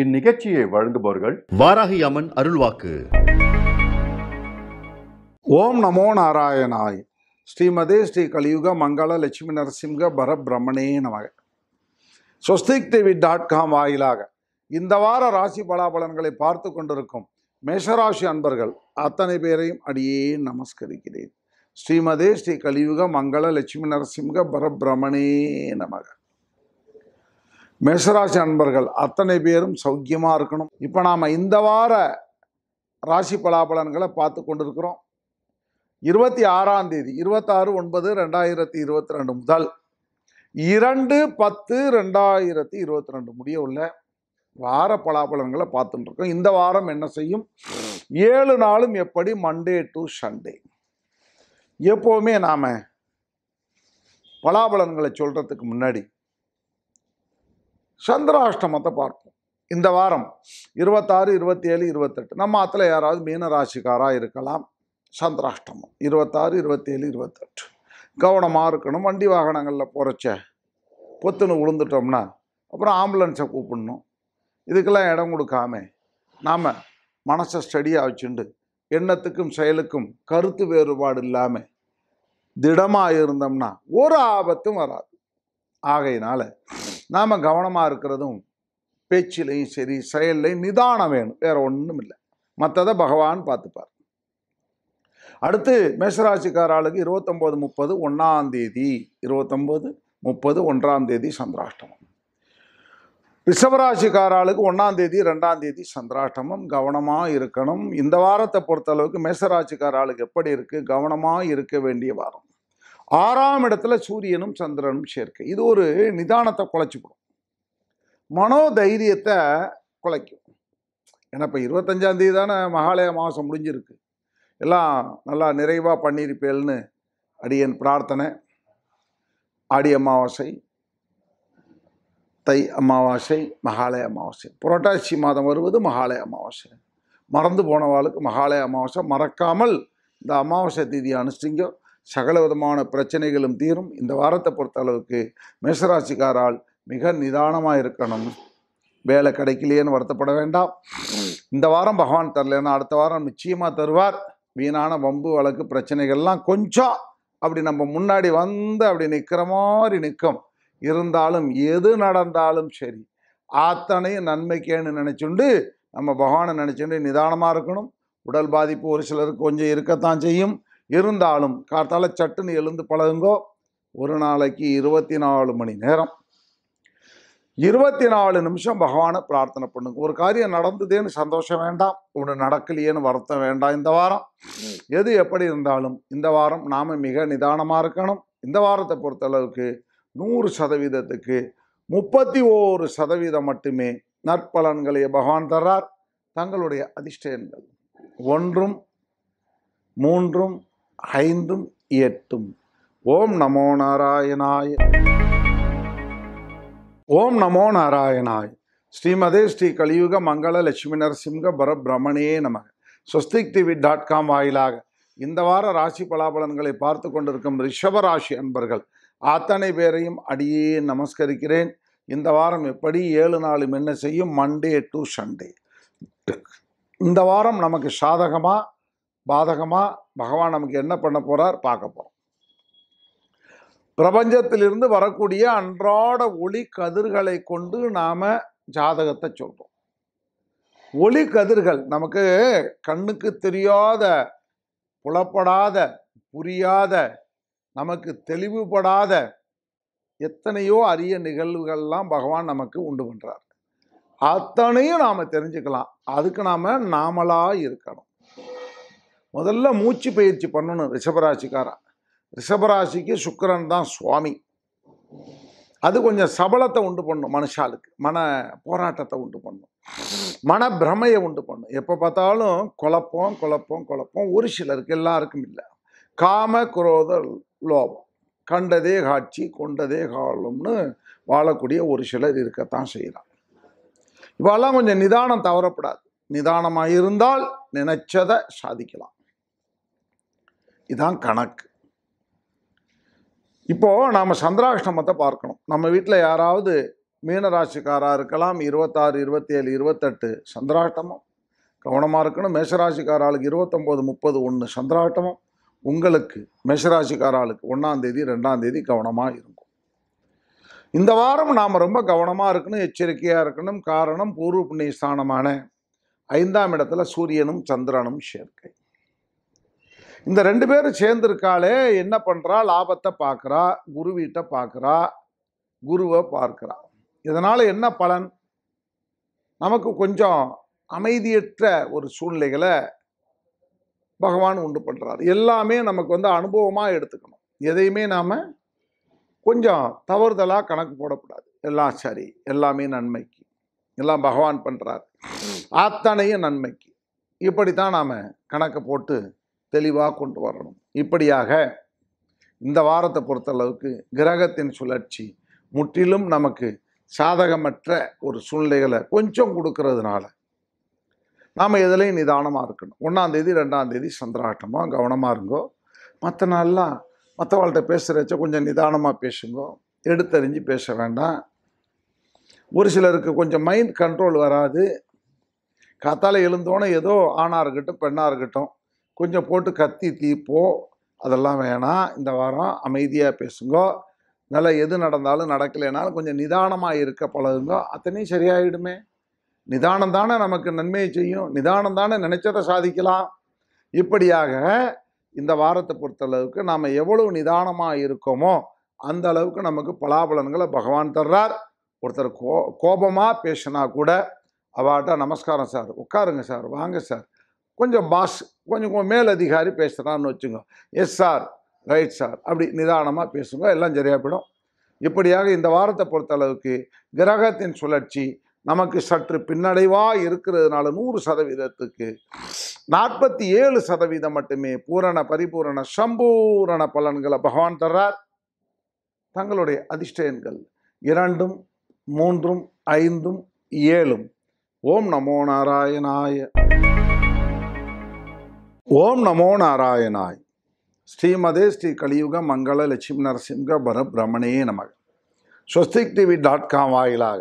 இந்நிகழ்ச்சியை வழங்குபவர்கள் வாராகி அம்மன் அருள்வாக்கு ஓம் நமோ நாராயணாய் ஸ்ரீமதே ஸ்ரீ கலியுக மங்கள லட்சுமி நரசிம்க பரபிரமணே நமக ஸ்வஸ்திக் டிவி டாட் காம் வாயிலாக இந்த வார ராசி பலாபலன்களை பார்த்து கொண்டிருக்கும் மேஷராசி அன்பர்கள் அத்தனை பேரையும் அடியே நமஸ்கரிக்கிறேன் ஸ்ரீமதே ஸ்ரீ கலியுக மங்கள லட்சுமி நரசிம்க பரபிரமணே நமக மேஷராசி நண்பர்கள் அத்தனை பேரும் சௌக்கியமாக இருக்கணும் இப்போ நாம் இந்த வார ராசி பலாபலன்களை பார்த்து கொண்டிருக்கிறோம் இருபத்தி ஆறாம் தேதி இருபத்தாறு ஒன்பது ரெண்டாயிரத்தி இருபத்தி ரெண்டு முதல் இரண்டு பத்து ரெண்டாயிரத்தி இருபத்தி ரெண்டு முடிய உள்ள வார பலாபலன்களை பார்த்துட்டுருக்கோம் இந்த வாரம் என்ன செய்யும் ஏழு நாளும் எப்படி மண்டே டு சண்டே எப்போவுமே நாம் பலாபலன்களை சொல்கிறதுக்கு முன்னாடி சந்திராஷ்டமத்தை பார்ப்போம் இந்த வாரம் இருபத்தாறு இருபத்தி ஏழு இருபத்தெட்டு நம்ம அதில் யாராவது மீன ராசிக்காராக இருக்கலாம் சந்திராஷ்டமம் இருபத்தாறு இருபத்தி ஏழு இருபத்தெட்டு கவனமாக இருக்கணும் வண்டி வாகனங்களில் போகிறச்ச பொத்துன்னு விழுந்துட்டோம்னா அப்புறம் ஆம்புலன்ஸை கூப்பிடணும் இதுக்கெல்லாம் இடம் கொடுக்காம நாம் மனசை ஸ்டடியாக வச்சுண்டு எண்ணத்துக்கும் செயலுக்கும் கருத்து வேறுபாடு இல்லாமல் திடமாக இருந்தோம்னா ஒரு ஆபத்தும் வராது ஆகையினால் நாம் கவனமாக இருக்கிறதும் பேச்சிலையும் சரி செயல்லையும் நிதானம் வேணும் வேறு ஒன்றும் இல்லை மற்றதை பகவான் பார்த்துப்பார் அடுத்து மேஷராசிக்காராளுக்கு இருபத்தொம்போது முப்பது ஒன்றாம் தேதி இருபத்தொம்போது முப்பது ஒன்றாம் தேதி சந்திராஷ்டமம் ரிஷபராசிக்காராளுக்கு ஒன்றாம் தேதி ரெண்டாம் தேதி சந்திராஷ்டமம் கவனமாக இருக்கணும் இந்த வாரத்தை பொறுத்தளவுக்கு மேஷராசிக்காராளுக்கு எப்படி இருக்குது கவனமாக இருக்க வேண்டிய வாரம் ஆறாம் இடத்துல சூரியனும் சந்திரனும் சேர்க்கை இது ஒரு நிதானத்தை குலைச்சிவிடும் மனோதைரியத்தை குலைக்கும் ஏன்னா இப்போ இருபத்தஞ்சாந்தேதி தானே மகாலய மாதம் முடிஞ்சிருக்கு எல்லாம் நல்லா நிறைவாக பண்ணியிருப்பேல்னு அடியன் பிரார்த்தனை ஆடி அமாவாசை தை அமாவாசை மகாலய அமாவாசை புரட்டாசி மாதம் வருவது மகாலய அமாவாசை மறந்து போனவாளுக்கு மகாலய அமாவாசை மறக்காமல் இந்த அமாவாசை தீதி அனுஷ்டிங்க சகல விதமான பிரச்சனைகளும் தீரும் இந்த வாரத்தை பொறுத்த அளவுக்கு மேஷராசிக்காரால் மிக நிதானமாக இருக்கணும் வேலை கிடைக்கலையேன்னு வருத்தப்பட வேண்டாம் இந்த வாரம் பகவான் தரலன்னா அடுத்த வாரம் நிச்சயமாக தருவார் வீணான வம்பு வழக்கு பிரச்சனைகள்லாம் கொஞ்சம் அப்படி நம்ம முன்னாடி வந்து அப்படி நிற்கிற மாதிரி நிற்கும் இருந்தாலும் எது நடந்தாலும் சரி அத்தனையும் நன்மைக்கேன்னு நினச்சுண்டு நம்ம பகவானை நினச்சுண்டு நிதானமாக இருக்கணும் உடல் பாதிப்பு ஒரு சிலருக்கு கொஞ்சம் இருக்கத்தான் செய்யும் இருந்தாலும் காத்தால சட்டுன்னு எழுந்து பழகுங்கோ ஒரு நாளைக்கு இருபத்தி நாலு மணி நேரம் இருபத்தி நாலு நிமிஷம் பகவானை பிரார்த்தனை பண்ணுங்க ஒரு காரியம் நடந்ததுன்னு சந்தோஷம் வேண்டாம் ஒன்று நடக்கலையேன்னு வருத்தம் வேண்டாம் இந்த வாரம் எது எப்படி இருந்தாலும் இந்த வாரம் நாம் மிக நிதானமாக இருக்கணும் இந்த வாரத்தை பொறுத்தளவுக்கு நூறு சதவீதத்துக்கு முப்பத்தி ஓரு சதவீதம் மட்டுமே நற்பலன்களை பகவான் தர்றார் தங்களுடைய அதிர்ஷ்டங்கள் ஒன்றும் மூன்றும் ஐந்தும் எட்டும் ஓம் நமோ நாராயணாய் ஓம் நமோ நாராயணாய் ஸ்ரீமதே ஸ்ரீ கலியுக மங்கள லட்சுமி நரசிம்க பரபிரமணியே நமக ஸ்வஸ்திக் டிவி டாட் காம் வாயிலாக இந்த வார ராசி பலாபலன்களை பார்த்து கொண்டிருக்கும் ரிஷபராசி அன்பர்கள் அத்தனை பேரையும் அடியே நமஸ்கரிக்கிறேன் இந்த வாரம் எப்படி ஏழு நாளும் என்ன செய்யும் மண்டே டு சண்டே இந்த வாரம் நமக்கு சாதகமாக பாதகமாக பகவான் நமக்கு என்ன பண்ண போகிறார் பார்க்க போகிறோம் பிரபஞ்சத்திலிருந்து வரக்கூடிய அன்றாட ஒளி கதிர்களை கொண்டு நாம் ஜாதகத்தை சொல்கிறோம் ஒளி கதிர்கள் நமக்கு கண்ணுக்கு தெரியாத புலப்படாத புரியாத நமக்கு தெளிவுபடாத எத்தனையோ அரிய நிகழ்வுகள்லாம் பகவான் நமக்கு உண்டு பண்ணுறார் அத்தனையும் நாம் தெரிஞ்சுக்கலாம் அதுக்கு நாம் நாமளாக இருக்கணும் முதல்ல மூச்சு பயிற்சி பண்ணணும் ரிஷபராசிக்காரன் ரிஷபராசிக்கு சுக்கரன் தான் சுவாமி அது கொஞ்சம் சபலத்தை உண்டு பண்ணும் மனுஷாளுக்கு மன போராட்டத்தை உண்டு பண்ணும் மன பிரமையை உண்டு பண்ணும் எப்போ பார்த்தாலும் குழப்பம் குழப்பம் குழப்பம் ஒரு சிலருக்கு எல்லாருக்கும் இல்லை காம குரோத லோபம் கண்டதே காட்சி கொண்டதே காலம்னு வாழக்கூடிய ஒரு சிலர் இருக்கத்தான் செய்யலாம் இவெல்லாம் கொஞ்சம் நிதானம் தவறப்படாது நிதானமாக இருந்தால் நினைச்சதை சாதிக்கலாம் இதுதான் கணக்கு இப்போது நாம் சந்திராஷ்டமத்தை பார்க்கணும் நம்ம வீட்டில் யாராவது மீனராசிக்காராக இருக்கலாம் இருபத்தாறு இருபத்தேழு இருபத்தெட்டு சந்திராஷ்டமம் கவனமாக இருக்கணும் மேஷராசிக்காராளுக்கு இருபத்தொம்போது முப்பது ஒன்று சந்திராஷ்டமம் உங்களுக்கு மேஷராசிக்காராளுக்கு ஒன்றாந்தேதி ரெண்டாந்தேதி கவனமாக இருக்கும் இந்த வாரம் நாம் ரொம்ப கவனமாக இருக்கணும் எச்சரிக்கையாக இருக்கணும் காரணம் பூர்வ புண்ணிய ஸ்தானமான ஐந்தாம் இடத்துல சூரியனும் சந்திரனும் சேர்க்கை இந்த ரெண்டு பேரும் சேர்ந்துருக்காளே என்ன பண்ணுறா லாபத்தை பார்க்குறா குருவீட்டை பார்க்குறா குருவை பார்க்குறா இதனால் என்ன பலன் நமக்கு கொஞ்சம் அமைதியற்ற ஒரு சூழ்நிலைகளை பகவான் உண்டு பண்ணுறாரு எல்லாமே நமக்கு வந்து அனுபவமாக எடுத்துக்கணும் எதையுமே நாம் கொஞ்சம் தவறுதலாக கணக்கு போடக்கூடாது எல்லாம் சரி எல்லாமே நன்மைக்கு எல்லாம் பகவான் பண்ணுறாரு அத்தனையும் நன்மைக்கு இப்படி தான் நாம் கணக்கை போட்டு தெளிவாக கொண்டு வரணும் இப்படியாக இந்த வாரத்தை பொறுத்தளவுக்கு கிரகத்தின் சுழற்சி முற்றிலும் நமக்கு சாதகமற்ற ஒரு சூழ்நிலைகளை கொஞ்சம் கொடுக்கறதுனால நாம் எதுலேயும் நிதானமாக இருக்கணும் ஒன்றாந்தேதி ரெண்டாந்தேதி சந்திராட்டமோ கவனமாக இருங்கோ மற்ற நாளெலாம் மற்றவாள்கிட்ட பேசுகிறச்ச கொஞ்சம் நிதானமாக பேசுங்கோ எடுத்தறிஞ்சு பேச வேண்டாம் ஒரு சிலருக்கு கொஞ்சம் மைண்ட் கண்ட்ரோல் வராது காத்தால் எழுந்தோன்னே ஏதோ ஆணாக இருக்கட்டும் பெண்ணாக இருக்கட்டும் கொஞ்சம் போட்டு கத்தி தீப்போ அதெல்லாம் வேணாம் இந்த வாரம் அமைதியாக பேசுங்கோ நல்லா எது நடந்தாலும் நடக்கலைனாலும் கொஞ்சம் நிதானமாக இருக்க பழகுங்கோ அத்தனையும் சரியாயிடுமே நிதானம் தானே நமக்கு நன்மையை செய்யும் நிதானம் தானே நினைச்சதை சாதிக்கலாம் இப்படியாக இந்த வாரத்தை பொறுத்தளவுக்கு நாம் எவ்வளவு நிதானமாக இருக்கோமோ அந்த அளவுக்கு நமக்கு பலாபலன்களை பகவான் தர்றார் ஒருத்தர் கோ கோபமாக பேசினா கூட அவாட்ட நமஸ்காரம் சார் உட்காருங்க சார் வாங்க சார் கொஞ்சம் பாஸ் கொஞ்சம் மேலதிகாரி பேசுகிறான்னு வச்சுங்க எஸ் சார் ரைட் சார் அப்படி நிதானமாக பேசுங்க எல்லாம் சரியாக போயிடும் இப்படியாக இந்த வாரத்தை பொறுத்தளவுக்கு கிரகத்தின் சுழற்சி நமக்கு சற்று பின்னடைவாக இருக்கிறதுனால நூறு சதவீதத்துக்கு நாற்பத்தி ஏழு சதவீதம் மட்டுமே பூரண பரிபூரண சம்பூரண பலன்களை பகவான் தர்றார் தங்களுடைய அதிர்ஷ்டயன்கள் இரண்டும் மூன்றும் ஐந்தும் ஏழும் ஓம் நமோ நாராயணாய ஓம் நமோ நாராயணாய் ஸ்ரீமதே ஸ்ரீ கலியுக மங்கள லட்சுமி நரசிம்க பரபிரமணே நமக ஸ்வஸ்திக் டிவி டாட் காம் வாயிலாக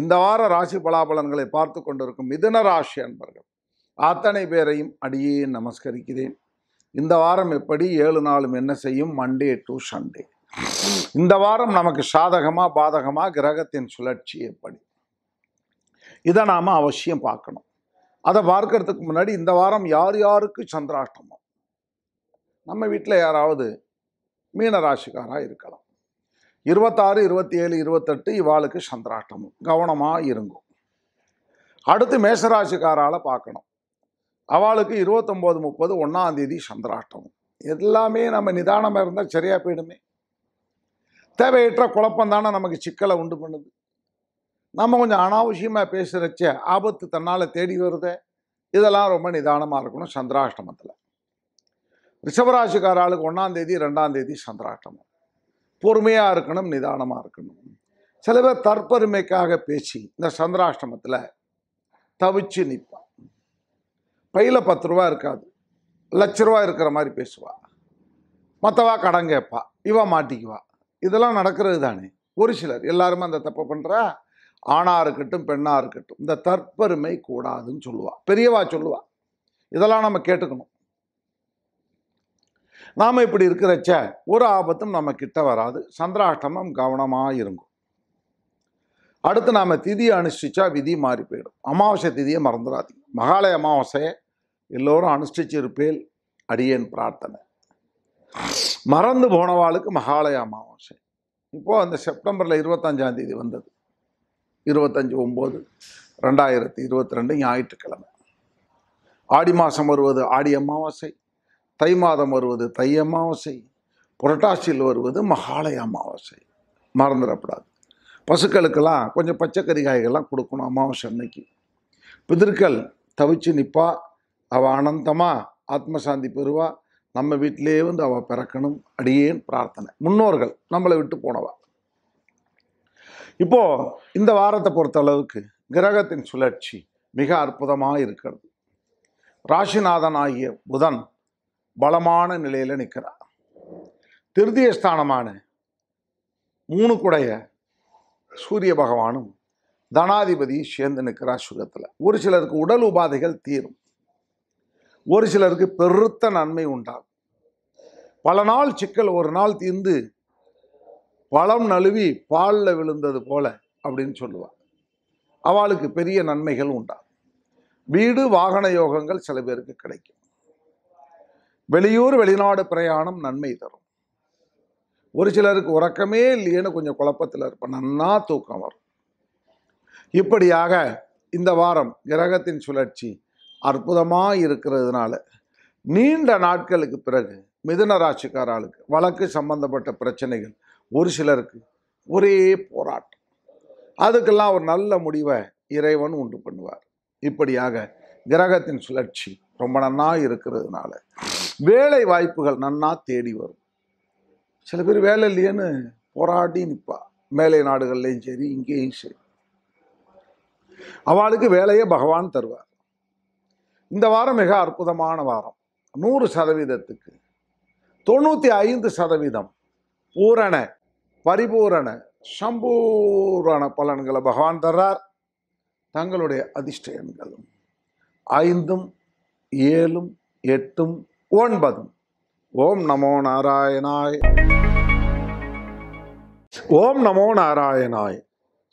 இந்த வார ராசி பலாபலன்களை பார்த்து கொண்டிருக்கும் மிதன ராசி அன்பர்கள் அத்தனை பேரையும் அடியே நமஸ்கரிக்கிறேன் இந்த வாரம் எப்படி ஏழு நாளும் என்ன செய்யும் மண்டே டு சண்டே இந்த வாரம் நமக்கு சாதகமாக பாதகமாக கிரகத்தின் சுழற்சி எப்படி இதை நாம் அவசியம் பார்க்கணும் அதை பார்க்கறதுக்கு முன்னாடி இந்த வாரம் யார் யாருக்கு சந்திராஷ்டமம் நம்ம வீட்டில் யாராவது மீன ராசிக்காராக இருக்கலாம் இருபத்தாறு இருபத்தி ஏழு இருபத்தெட்டு இவாளுக்கு சந்திராஷ்டமம் கவனமாக இருங்கும் அடுத்து மேஷராசிக்காரால் பார்க்கணும் அவளுக்கு இருபத்தொம்போது முப்பது ஒன்றாந்தேதி சந்திராஷ்டமம் எல்லாமே நம்ம நிதானமாக இருந்தால் சரியாக போயிடுமே தேவையற்ற குழப்பம் தானே நமக்கு சிக்கலை உண்டு பண்ணுது நம்ம கொஞ்சம் அனாவசியமாக பேசுகிறச்ச ஆபத்து தன்னால் தேடி வருது இதெல்லாம் ரொம்ப நிதானமாக இருக்கணும் சந்திராஷ்டமத்தில் ரிஷபராசிக்கார ஆளுக்கு ஒன்றாந்தேதி ரெண்டாந்தேதி சந்திராஷ்டமம் பொறுமையாக இருக்கணும் நிதானமாக இருக்கணும் சில பேர் தற்பெருமைக்காக பேசி இந்த சந்திராஷ்டமத்தில் தவிச்சு நிற்பான் பையில் பத்து ரூபா இருக்காது லட்ச ரூபா இருக்கிற மாதிரி பேசுவாள் மற்றவா கடன் கேட்பா இவன் மாட்டிக்குவா இதெல்லாம் நடக்கிறது தானே ஒரு சிலர் எல்லாருமே அந்த தப்பை பண்ணுறா ஆணாக இருக்கட்டும் பெண்ணாக இருக்கட்டும் இந்த தற்பெருமை கூடாதுன்னு சொல்லுவாள் பெரியவா சொல்லுவாள் இதெல்லாம் நம்ம கேட்டுக்கணும் நாம் இப்படி இருக்கிறச்ச ஒரு ஆபத்தும் நம்ம கிட்ட வராது சந்திராஷ்டமம் கவனமாக இருக்கும் அடுத்து நாம் திதியை அனுஷ்டிச்சா விதி மாறி போயிடும் அமாவாசை திதியை மறந்துடாதீங்க மகாலய அமாவாசையை எல்லோரும் அனுஷ்டிச்சிருப்பேல் அடியேன் பிரார்த்தனை மறந்து போனவாளுக்கு மகாலய அமாவாசை இப்போது அந்த செப்டம்பரில் இருபத்தஞ்சாந்தேதி வந்தது இருபத்தஞ்சி ஒம்பது ரெண்டாயிரத்தி இருபத்தி ரெண்டு ஞாயிற்றுக்கிழமை ஆடி மாதம் வருவது ஆடி அமாவாசை தை மாதம் வருவது தை அமாவாசை புரட்டாசியில் வருவது மகாலய அமாவாசை மறந்துடக்கூடாது பசுக்களுக்கெல்லாம் கொஞ்சம் பச்சைக்கறி காய்கள்லாம் கொடுக்கணும் அமாவாசை அன்னைக்கு பிதிர்கள் தவிச்சு நிற்பா அவள் ஆனந்தமாக ஆத்மசாந்தி பெறுவா நம்ம வீட்டிலே வந்து அவள் பிறக்கணும் அடியேன் பிரார்த்தனை முன்னோர்கள் நம்மளை விட்டு போனவா இப்போ இந்த வாரத்தை பொறுத்த அளவுக்கு கிரகத்தின் சுழற்சி மிக அற்புதமாக இருக்கிறது ராசிநாதன் ஆகிய புதன் பலமான நிலையில் நிற்கிறார் திருதிய ஸ்தானமான மூணு குடைய சூரிய பகவானும் தனாதிபதி சேர்ந்து நிற்கிறார் சுகத்தில் ஒரு சிலருக்கு உடல் உபாதைகள் தீரும் ஒரு சிலருக்கு பெருத்த நன்மை உண்டாகும் பல நாள் சிக்கல் ஒரு நாள் தீர்ந்து பழம் நழுவி பாலில் விழுந்தது போல அப்படின்னு சொல்லுவாள் அவளுக்கு பெரிய நன்மைகள் உண்டா வீடு வாகன யோகங்கள் சில பேருக்கு கிடைக்கும் வெளியூர் வெளிநாடு பிரயாணம் நன்மை தரும் ஒரு சிலருக்கு உறக்கமே இல்லையேன்னு கொஞ்சம் குழப்பத்தில் இருப்பேன் நன்னா தூக்கம் வரும் இப்படியாக இந்த வாரம் கிரகத்தின் சுழற்சி அற்புதமாக இருக்கிறதுனால நீண்ட நாட்களுக்கு பிறகு மிதுன ராசிக்காராளுக்கு வழக்கு சம்பந்தப்பட்ட பிரச்சனைகள் ஒரு சிலருக்கு ஒரே போராட்டம் அதுக்கெல்லாம் ஒரு நல்ல முடிவை இறைவன் உண்டு பண்ணுவார் இப்படியாக கிரகத்தின் சுழற்சி ரொம்ப நன்னா இருக்கிறதுனால வேலை வாய்ப்புகள் நன்னா தேடி வரும் சில பேர் வேலை இல்லையேன்னு போராடி நிற்பா மேலை நாடுகள்லையும் சரி இங்கேயும் சரி அவளுக்கு வேலையை பகவான் தருவார் இந்த வாரம் மிக அற்புதமான வாரம் நூறு சதவீதத்துக்கு தொண்ணூற்றி ஐந்து சதவீதம் பூரண பரிபூரண சம்பூரண பலன்களை பகவான் தர்றார் தங்களுடைய அதிர்ஷ்ட எண்களும் ஐந்தும் ஏழும் எட்டும் ஒன்பதும் ஓம் நமோ நாராயணாய் ஓம் நமோ நாராயணாய்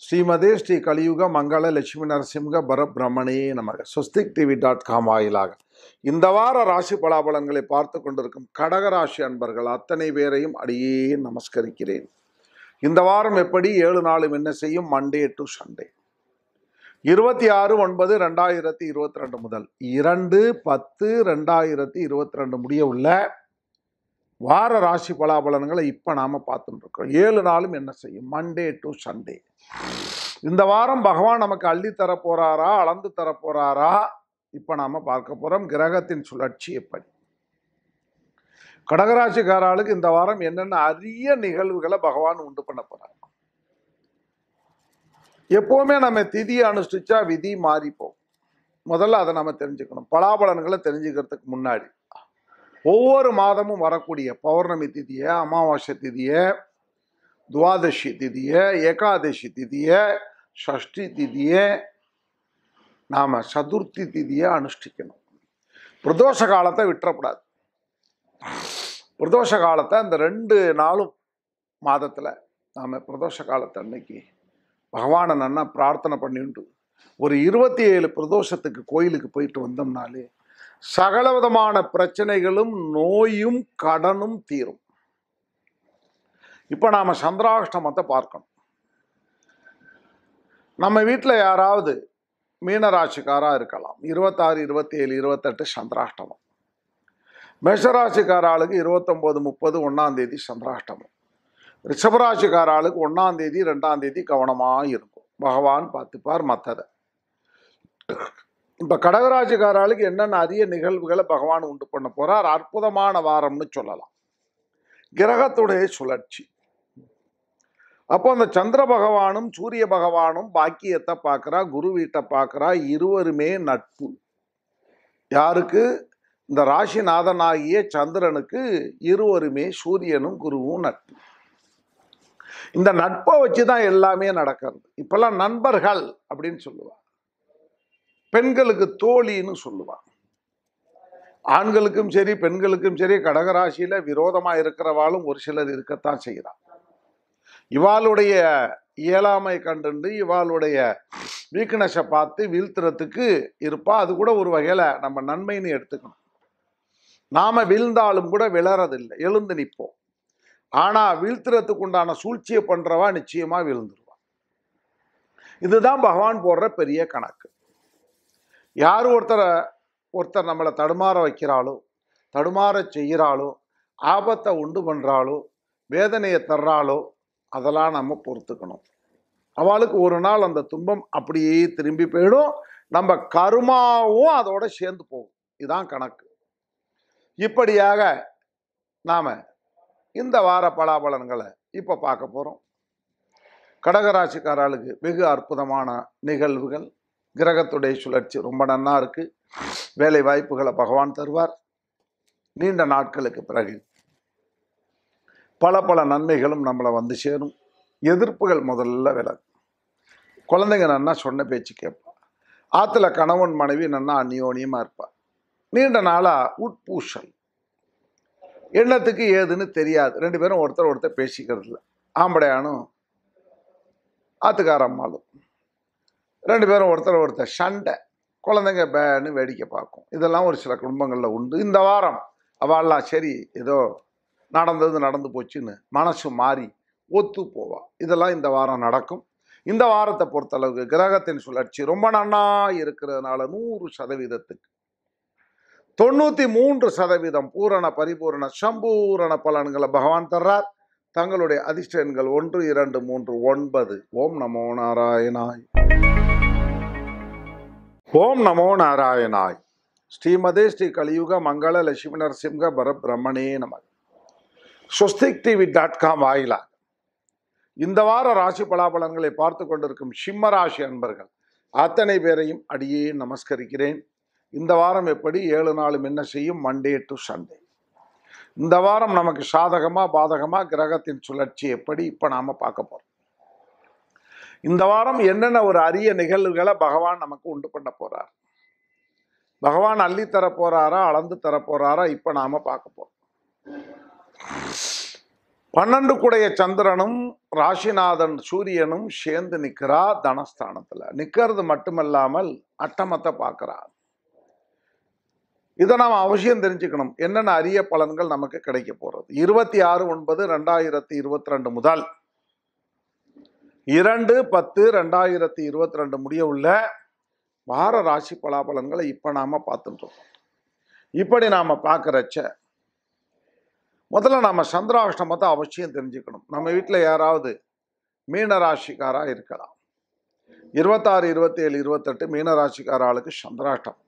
ஸ்ரீமதே ஸ்ரீ கலியுக மங்கள லட்சுமி நரசிம்ம பரபிரமணே நமக சுஸ்திக் டிவி டாட் காம் வாயிலாக இந்த வார ராசி பலாபலங்களை பார்த்து கொண்டிருக்கும் கடகராசி அன்பர்கள் அத்தனை பேரையும் அடியே நமஸ்கரிக்கிறேன் இந்த வாரம் எப்படி ஏழு நாளும் என்ன செய்யும் மண்டே டு சண்டே இருபத்தி ஆறு ஒன்பது ரெண்டாயிரத்தி இருபத்தி ரெண்டு முதல் இரண்டு பத்து ரெண்டாயிரத்தி இருபத்தி ரெண்டு முடிய உள்ள வார ராசி பலாபலன்களை இப்போ நாம் பார்த்துட்டு இருக்கோம் ஏழு நாளும் என்ன செய்யும் மண்டே டு சண்டே இந்த வாரம் பகவான் நமக்கு அள்ளி தர போறாரா அளந்து தர போறாரா இப்போ நாம் பார்க்க போகிறோம் கிரகத்தின் சுழற்சி எப்படி கடகராசிக்காராளுக்கு இந்த வாரம் என்னென்ன அரிய நிகழ்வுகளை பகவான் உண்டு பண்ண போகிறார் எப்போவுமே நம்ம திதியை அனுஷ்டிச்சா விதி மாறிப்போம் முதல்ல அதை நம்ம தெரிஞ்சுக்கணும் பலாபலன்களை தெரிஞ்சுக்கிறதுக்கு முன்னாடி ஒவ்வொரு மாதமும் வரக்கூடிய பௌர்ணமி திதியை அமாவாசை திதியை துவாதசி திதியை ஏகாதசி திதியை ஷஷ்டி திதியை நாம் சதுர்த்தி திதியை அனுஷ்டிக்கணும் பிரதோஷ காலத்தை விட்டுறக்கூடாது பிரதோஷ காலத்தை அந்த ரெண்டு நாளும் மாதத்தில் நாம் பிரதோஷ காலத்தை அன்னைக்கு பகவானை நன்னா பிரார்த்தனை பண்ணிட்டு ஒரு இருபத்தி ஏழு பிரதோஷத்துக்கு கோயிலுக்கு போயிட்டு வந்தோம்னாலே சகல விதமான பிரச்சனைகளும் நோயும் கடனும் தீரும் இப்போ நாம் சந்திராஷ்டமத்தை பார்க்கணும் நம்ம வீட்டில் யாராவது மீனராசிக்காராக இருக்கலாம் இருபத்தாறு இருபத்தி ஏழு இருபத்தெட்டு சந்திராஷ்டமம் மேஷராசிக்கார ஆளுக்கு இருபத்தொம்போது முப்பது ஒன்றாந்தேதி சந்திராஷ்டமம் ரிஷபராசிக்கார ஆளுக்கு ஒன்றாந்தேதி ரெண்டாந்தேதி கவனமாக இருக்கும் பகவான் பார்த்துப்பார் மற்றதை இப்போ கடகராசிக்கார ஆளுக்கு என்னென்ன அரிய நிகழ்வுகளை பகவான் உண்டு பண்ண போகிறார் அற்புதமான வாரம்னு சொல்லலாம் கிரகத்துடைய சுழற்சி அப்போ அந்த சந்திர பகவானும் சூரிய பகவானும் பாக்கியத்தை பார்க்குறா குரு வீட்டை பார்க்குறா இருவருமே நட்பு யாருக்கு இந்த ராசிநாதனாகிய சந்திரனுக்கு இருவருமே சூரியனும் குருவும் நட்பு இந்த நட்பை வச்சு தான் எல்லாமே நடக்கிறது இப்பெல்லாம் நண்பர்கள் அப்படின்னு சொல்லுவாள் பெண்களுக்கு தோழின்னு சொல்லுவாள் ஆண்களுக்கும் சரி பெண்களுக்கும் சரி கடகராசியில் விரோதமாக இருக்கிறவாளும் ஒரு சிலர் இருக்கத்தான் செய்கிறான் இவாளுடைய இயலாமை கண்டு இவாளுடைய வீக்னஸை பார்த்து வீழ்த்துறதுக்கு இருப்பா அது கூட ஒரு வகையில் நம்ம நன்மைன்னு எடுத்துக்கணும் நாம் விழுந்தாலும் கூட விளறதில்லை எழுந்து நிற்போம் ஆனால் வீழ்த்துறதுக்கு உண்டான சூழ்ச்சியை பண்ணுறவா நிச்சயமாக விழுந்துருவான் இதுதான் பகவான் போடுற பெரிய கணக்கு யார் ஒருத்தரை ஒருத்தர் நம்மளை தடுமாற வைக்கிறாளோ தடுமாற செய்கிறாளோ ஆபத்தை உண்டு பண்ணுறாளோ வேதனையை தர்றாளோ அதெல்லாம் நம்ம பொறுத்துக்கணும் அவளுக்கு ஒரு நாள் அந்த துன்பம் அப்படியே திரும்பி போயிடும் நம்ம கருமாவும் அதோட சேர்ந்து போகும் இதுதான் கணக்கு இப்படியாக நாம் இந்த வார பலாபலன்களை இப்போ பார்க்க போகிறோம் கடகராசிக்காராளுக்கு வெகு அற்புதமான நிகழ்வுகள் கிரகத்துடைய சுழற்சி ரொம்ப நன்னாக இருக்குது வேலை வாய்ப்புகளை பகவான் தருவார் நீண்ட நாட்களுக்கு பிறகு பல பல நன்மைகளும் நம்மளை வந்து சேரும் எதிர்ப்புகள் முதல்ல விலகும் குழந்தைங்க நன்னா சொன்ன பேச்சு கேட்பான் ஆற்றுல கணவன் மனைவி நன்னா அந்யோன்யமாக இருப்பாள் நீண்ட நாளாக உட்பூசல் என்னத்துக்கு ஏதுன்னு தெரியாது ரெண்டு பேரும் ஒருத்தர் ஒருத்தர் பேசிக்கிறது இல்லை ஆம்படையானும் ஆத்துக்காரம்மாலும் ரெண்டு பேரும் ஒருத்தர் ஒருத்தர் சண்டை குழந்தைங்க பேன்னு வேடிக்கை பார்க்கும் இதெல்லாம் ஒரு சில குடும்பங்களில் உண்டு இந்த வாரம் அவள்லாம் சரி ஏதோ நடந்தது நடந்து போச்சுன்னு மனசு மாறி ஒத்து போவா இதெல்லாம் இந்த வாரம் நடக்கும் இந்த வாரத்தை பொறுத்தளவுக்கு கிரகத்தின் சுழற்சி ரொம்ப நன்னா இருக்கிறதுனால நூறு சதவீதத்துக்கு தொண்ணூற்றி மூன்று சதவீதம் பூரண பரிபூரண சம்பூரண பலன்களை பகவான் தர்றார் தங்களுடைய அதிர்ஷ்டங்கள் ஒன்று இரண்டு மூன்று ஒன்பது ஓம் நமோ நாராயணாய் ஓம் நமோ நாராயணாய் ஸ்ரீமதே ஸ்ரீ கலியுக மங்கள லட்சுமி நரசிம்ஹ பரபிரமணே நம ஸ்வஸ்திக் டிவி டாட் காம் வாயிலாக இந்த வார ராசி பலாபலன்களை பார்த்து கொண்டிருக்கும் சிம்ம ராசி அன்பர்கள் அத்தனை பேரையும் அடியே நமஸ்கரிக்கிறேன் இந்த வாரம் எப்படி ஏழு நாளும் என்ன செய்யும் மண்டே டு சண்டே இந்த வாரம் நமக்கு சாதகமாக பாதகமாக கிரகத்தின் சுழற்சி எப்படி இப்போ நாம் பார்க்க போகிறோம் இந்த வாரம் என்னென்ன ஒரு அரிய நிகழ்வுகளை பகவான் நமக்கு உண்டு பண்ண போகிறார் பகவான் அள்ளித்தர போகிறாரா அளந்து தர போகிறாரா இப்போ நாம் பார்க்க போகிறோம் பன்னெண்டு கூடைய சந்திரனும் ராசிநாதன் சூரியனும் சேர்ந்து நிற்கிறா தனஸ்தானத்தில் நிற்கிறது மட்டுமல்லாமல் அட்டமத்தை பார்க்குறார் இதை நாம் அவசியம் தெரிஞ்சுக்கணும் என்னென்ன அரிய பலன்கள் நமக்கு கிடைக்க போகிறது இருபத்தி ஆறு ஒன்பது ரெண்டாயிரத்தி இருபத்தி ரெண்டு முதல் இரண்டு பத்து ரெண்டாயிரத்தி இருபத்தி ரெண்டு முடிய உள்ள வார ராசி பலாபலன்களை இப்போ நாம் பார்த்துட்டோம் இப்படி நாம் பார்க்குறச்ச முதல்ல நாம் சந்திராஷ்டமத்தை அவசியம் தெரிஞ்சுக்கணும் நம்ம வீட்டில் யாராவது மீனராசிக்காராக இருக்கலாம் இருபத்தாறு இருபத்தேழு இருபத்தெட்டு மீனராசிக்காராளுக்கு ஆளுக்கு சந்திராஷ்டம்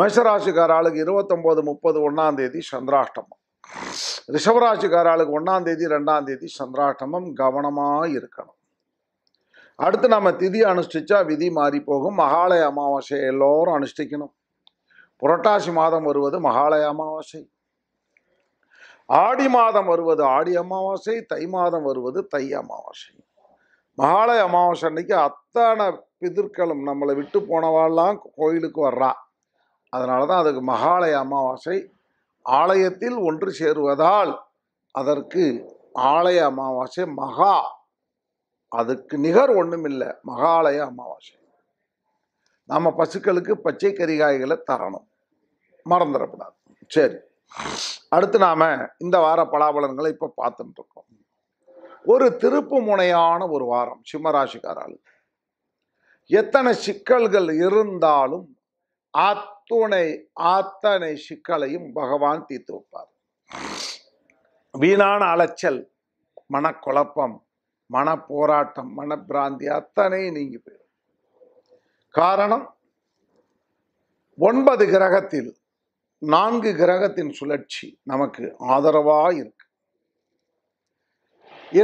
மேஷராசிக்காராளுக்கு ஆளுக்கு இருபத்தொம்போது முப்பது ஒன்றாம் தேதி சந்திராஷ்டமம் ரிஷபராசிக்கார ஆளுக்கு ஒன்றாம் தேதி ரெண்டாம் தேதி சந்திராஷ்டமம் கவனமாக இருக்கணும் அடுத்து நம்ம திதி அனுஷ்டிச்சா விதி மாறி போகும் மகாலய அமாவாசை எல்லோரும் அனுஷ்டிக்கணும் புரட்டாசி மாதம் வருவது மகாலய அமாவாசை ஆடி மாதம் வருவது ஆடி அமாவாசை தை மாதம் வருவது தை அமாவாசை மகாலய அமாவாசை அன்னைக்கு அத்தனை பிதிர்களும் நம்மளை விட்டு போனவாள்லாம் கோயிலுக்கு வர்றா அதனால தான் அதுக்கு மகாலய அமாவாசை ஆலயத்தில் ஒன்று சேருவதால் அதற்கு ஆலய அமாவாசை மகா அதுக்கு நிகர் ஒன்றும் இல்லை மகாலய அமாவாசை நாம் பசுக்களுக்கு பச்சை கரிகாய்களை தரணும் மறந்துடக்கூடாது சரி அடுத்து நாம் இந்த வார பலாபலன்களை இப்போ பார்த்துட்டு இருக்கோம் ஒரு திருப்பு முனையான ஒரு வாரம் சிம்மராசிக்காரால் எத்தனை சிக்கல்கள் இருந்தாலும் ஆத் துணை அத்தனை சிக்கலையும் பகவான் தீர்த்து வைப்பார் வீணான அலைச்சல் மனக்குழப்பம் மன போராட்டம் மனப்பிராந்தி அத்தனை நீங்கி போயிடும் காரணம் ஒன்பது கிரகத்தில் நான்கு கிரகத்தின் சுழற்சி நமக்கு ஆதரவாக இருக்கு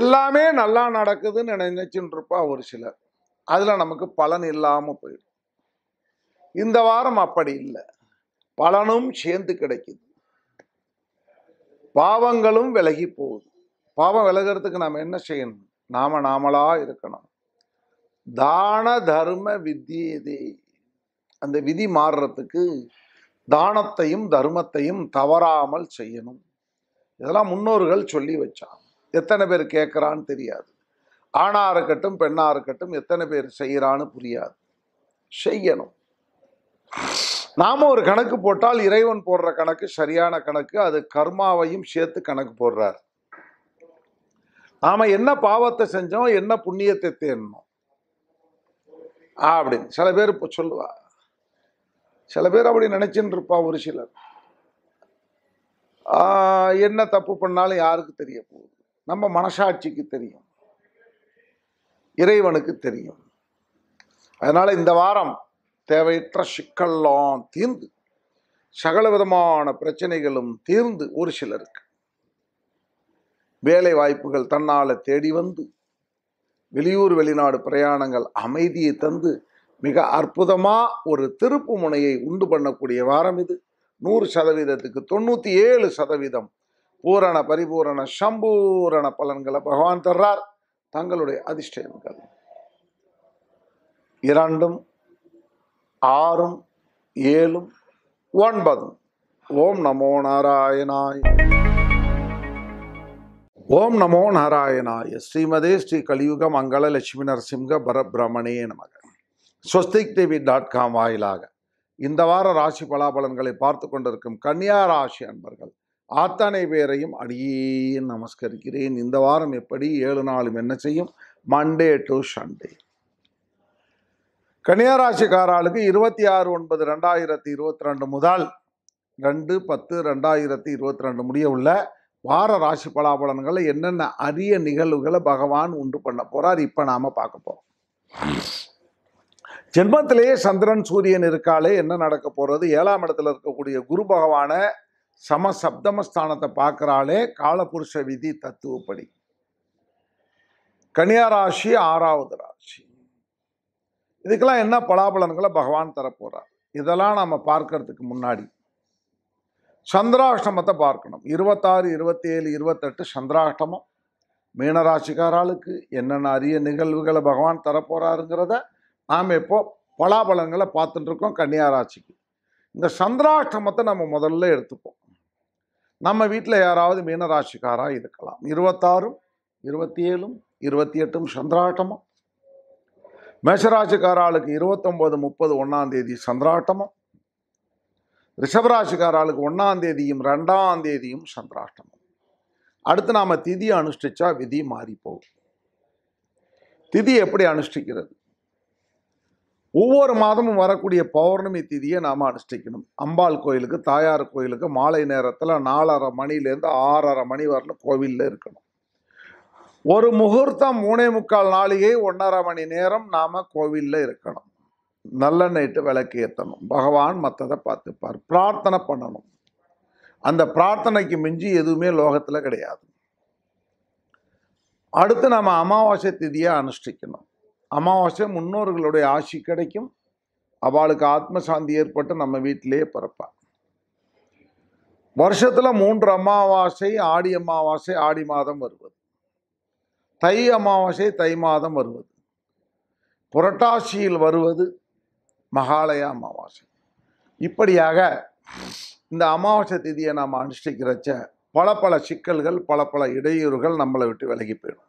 எல்லாமே நல்லா நடக்குதுன்னு நினைச்சுட்டு இருப்பா ஒரு சிலர் அதில் நமக்கு பலன் இல்லாமல் போயிடும் இந்த வாரம் அப்படி இல்லை பலனும் சேர்ந்து கிடைக்குது பாவங்களும் விலகி போகுது பாவம் விலகிறதுக்கு நாம் என்ன செய்யணும் நாம நாமளா இருக்கணும் தான தர்ம வித்தியதே அந்த விதி மாறுறதுக்கு தானத்தையும் தர்மத்தையும் தவறாமல் செய்யணும் இதெல்லாம் முன்னோர்கள் சொல்லி வச்சாங்க எத்தனை பேர் கேட்குறான்னு தெரியாது ஆணாக இருக்கட்டும் பெண்ணாக இருக்கட்டும் எத்தனை பேர் செய்கிறான்னு புரியாது செய்யணும் நாம ஒரு கணக்கு போட்டால் இறைவன் போடுற கணக்கு சரியான கணக்கு அது கர்மாவையும் சேர்த்து கணக்கு போடுறார் நாம என்ன பாவத்தை செஞ்சோம் என்ன புண்ணியத்தை தேடணும் அப்படின்னு சில பேர் இப்போ சொல்லுவா சில பேர் அப்படி நினச்சின்னு இருப்பா ஒரு சிலர் என்ன தப்பு பண்ணாலும் யாருக்கு தெரிய போகுது நம்ம மனசாட்சிக்கு தெரியும் இறைவனுக்கு தெரியும் அதனால் இந்த வாரம் தேவையற்ற சிக்கல்லாம் தீர்ந்து சகல விதமான பிரச்சனைகளும் தீர்ந்து ஒரு சிலருக்கு வேலை வாய்ப்புகள் தன்னால் தேடி வந்து வெளியூர் வெளிநாடு பிரயாணங்கள் அமைதியை தந்து மிக அற்புதமாக ஒரு திருப்பு முனையை உண்டு பண்ணக்கூடிய வாரம் இது நூறு சதவீதத்துக்கு தொண்ணூற்றி ஏழு சதவீதம் பூரண பரிபூரண சம்பூரண பலன்களை பகவான் தர்றார் தங்களுடைய அதிர்ஷ்டங்கள் இரண்டும் ஆறும் ஏழும் ஒன்பதும் ஓம் நமோ நாராயணாய் ஓம் நமோ நாராயணாய ஸ்ரீமதே ஸ்ரீ கலியுக மங்கள லட்சுமி நரசிம்க பரபிரமணே நமக ஸ்வஸ்திக் டிவி டாட் காம் வாயிலாக இந்த வார ராசி பலாபலன்களை பார்த்து கொண்டிருக்கும் கன்னியா ராசி அன்பர்கள் ஆத்தனை பேரையும் அடியே நமஸ்கரிக்கிறேன் இந்த வாரம் எப்படி ஏழு நாளும் என்ன செய்யும் மண்டே டு சண்டே கன்னியராசிக்காராளுக்கு இருபத்தி ஆறு ஒன்பது ரெண்டாயிரத்தி இருபத்தி ரெண்டு முதல் ரெண்டு பத்து ரெண்டாயிரத்தி இருபத்தி ரெண்டு முடிய உள்ள வார ராசி பலாபலன்களை என்னென்ன அரிய நிகழ்வுகளை பகவான் உண்டு பண்ண போகிறார் இப்போ நாம் பார்க்க போகிறோம் ஜென்மத்திலேயே சந்திரன் சூரியன் இருக்காலே என்ன நடக்க போகிறது ஏழாம் இடத்துல இருக்கக்கூடிய குரு பகவான சம சப்தமஸ்தானத்தை பார்க்குறாளே காலபுருஷ விதி தத்துவப்படி கன்னியாராசி ஆறாவது ராசி இதுக்கெல்லாம் என்ன பலாபலன்களை பகவான் தரப்போகிறார் இதெல்லாம் நாம் பார்க்கறதுக்கு முன்னாடி சந்திராஷ்டமத்தை பார்க்கணும் இருபத்தாறு இருபத்தி ஏழு இருபத்தெட்டு சந்திராஷ்டமம் மீனராசிக்காராளுக்கு என்னென்ன அரிய நிகழ்வுகளை பகவான் தரப்போகிறாருங்கிறத நாம் இப்போ பலாபலன்களை பார்த்துட்டு இருக்கோம் கன்னியாராட்சிக்கு இந்த சந்திராஷ்டமத்தை நம்ம முதல்ல எடுத்துப்போம் நம்ம வீட்டில் யாராவது மீனராசிக்காராக இருக்கலாம் இருபத்தாறும் இருபத்தி ஏழும் இருபத்தி எட்டும் சந்திராட்டமும் மேஷராசிக்காராளுக்கு இருபத்தொம்போது முப்பது ஒன்றாம் தேதி சந்திராட்டமும் ரிஷபராசிக்காராளுக்கு ஒன்றாம் தேதியும் ரெண்டாம் தேதியும் சந்திராஷ்டமம் அடுத்து நாம் திதி அனுஷ்டிச்சா விதி மாறி போகும் திதி எப்படி அனுஷ்டிக்கிறது ஒவ்வொரு மாதமும் வரக்கூடிய பௌர்ணமி திதியை நாம் அனுஷ்டிக்கணும் அம்பாள் கோயிலுக்கு தாயார் கோயிலுக்கு மாலை நேரத்தில் நாலரை மணிலேருந்து ஆறரை மணி வரலும் கோவிலில் இருக்கணும் ஒரு முகூர்த்தம் மூணே முக்கால் நாளிகை ஒன்றரை மணி நேரம் நாம் கோவிலில் இருக்கணும் நல்ல நைட்டு விளக்கு ஏற்றணும் பகவான் மற்றதை பார்த்துப்பார் பிரார்த்தனை பண்ணணும் அந்த பிரார்த்தனைக்கு மிஞ்சி எதுவுமே லோகத்தில் கிடையாது அடுத்து நம்ம அமாவாசை திதியை அனுஷ்டிக்கணும் அமாவாசை முன்னோர்களுடைய ஆசி கிடைக்கும் அவளுக்கு ஆத்ம சாந்தி ஏற்பட்டு நம்ம வீட்டிலேயே பிறப்பாள் வருஷத்தில் மூன்று அமாவாசை ஆடி அமாவாசை ஆடி மாதம் வருவது தை அமாவாசை தை மாதம் வருவது புரட்டாசியில் வருவது மகாலய அமாவாசை இப்படியாக இந்த அமாவாசை திதியை நாம் அனுஷ்டிக்கிறச்ச பல பல சிக்கல்கள் பல பல இடையூறுகள் நம்மளை விட்டு விலகி போயிடும்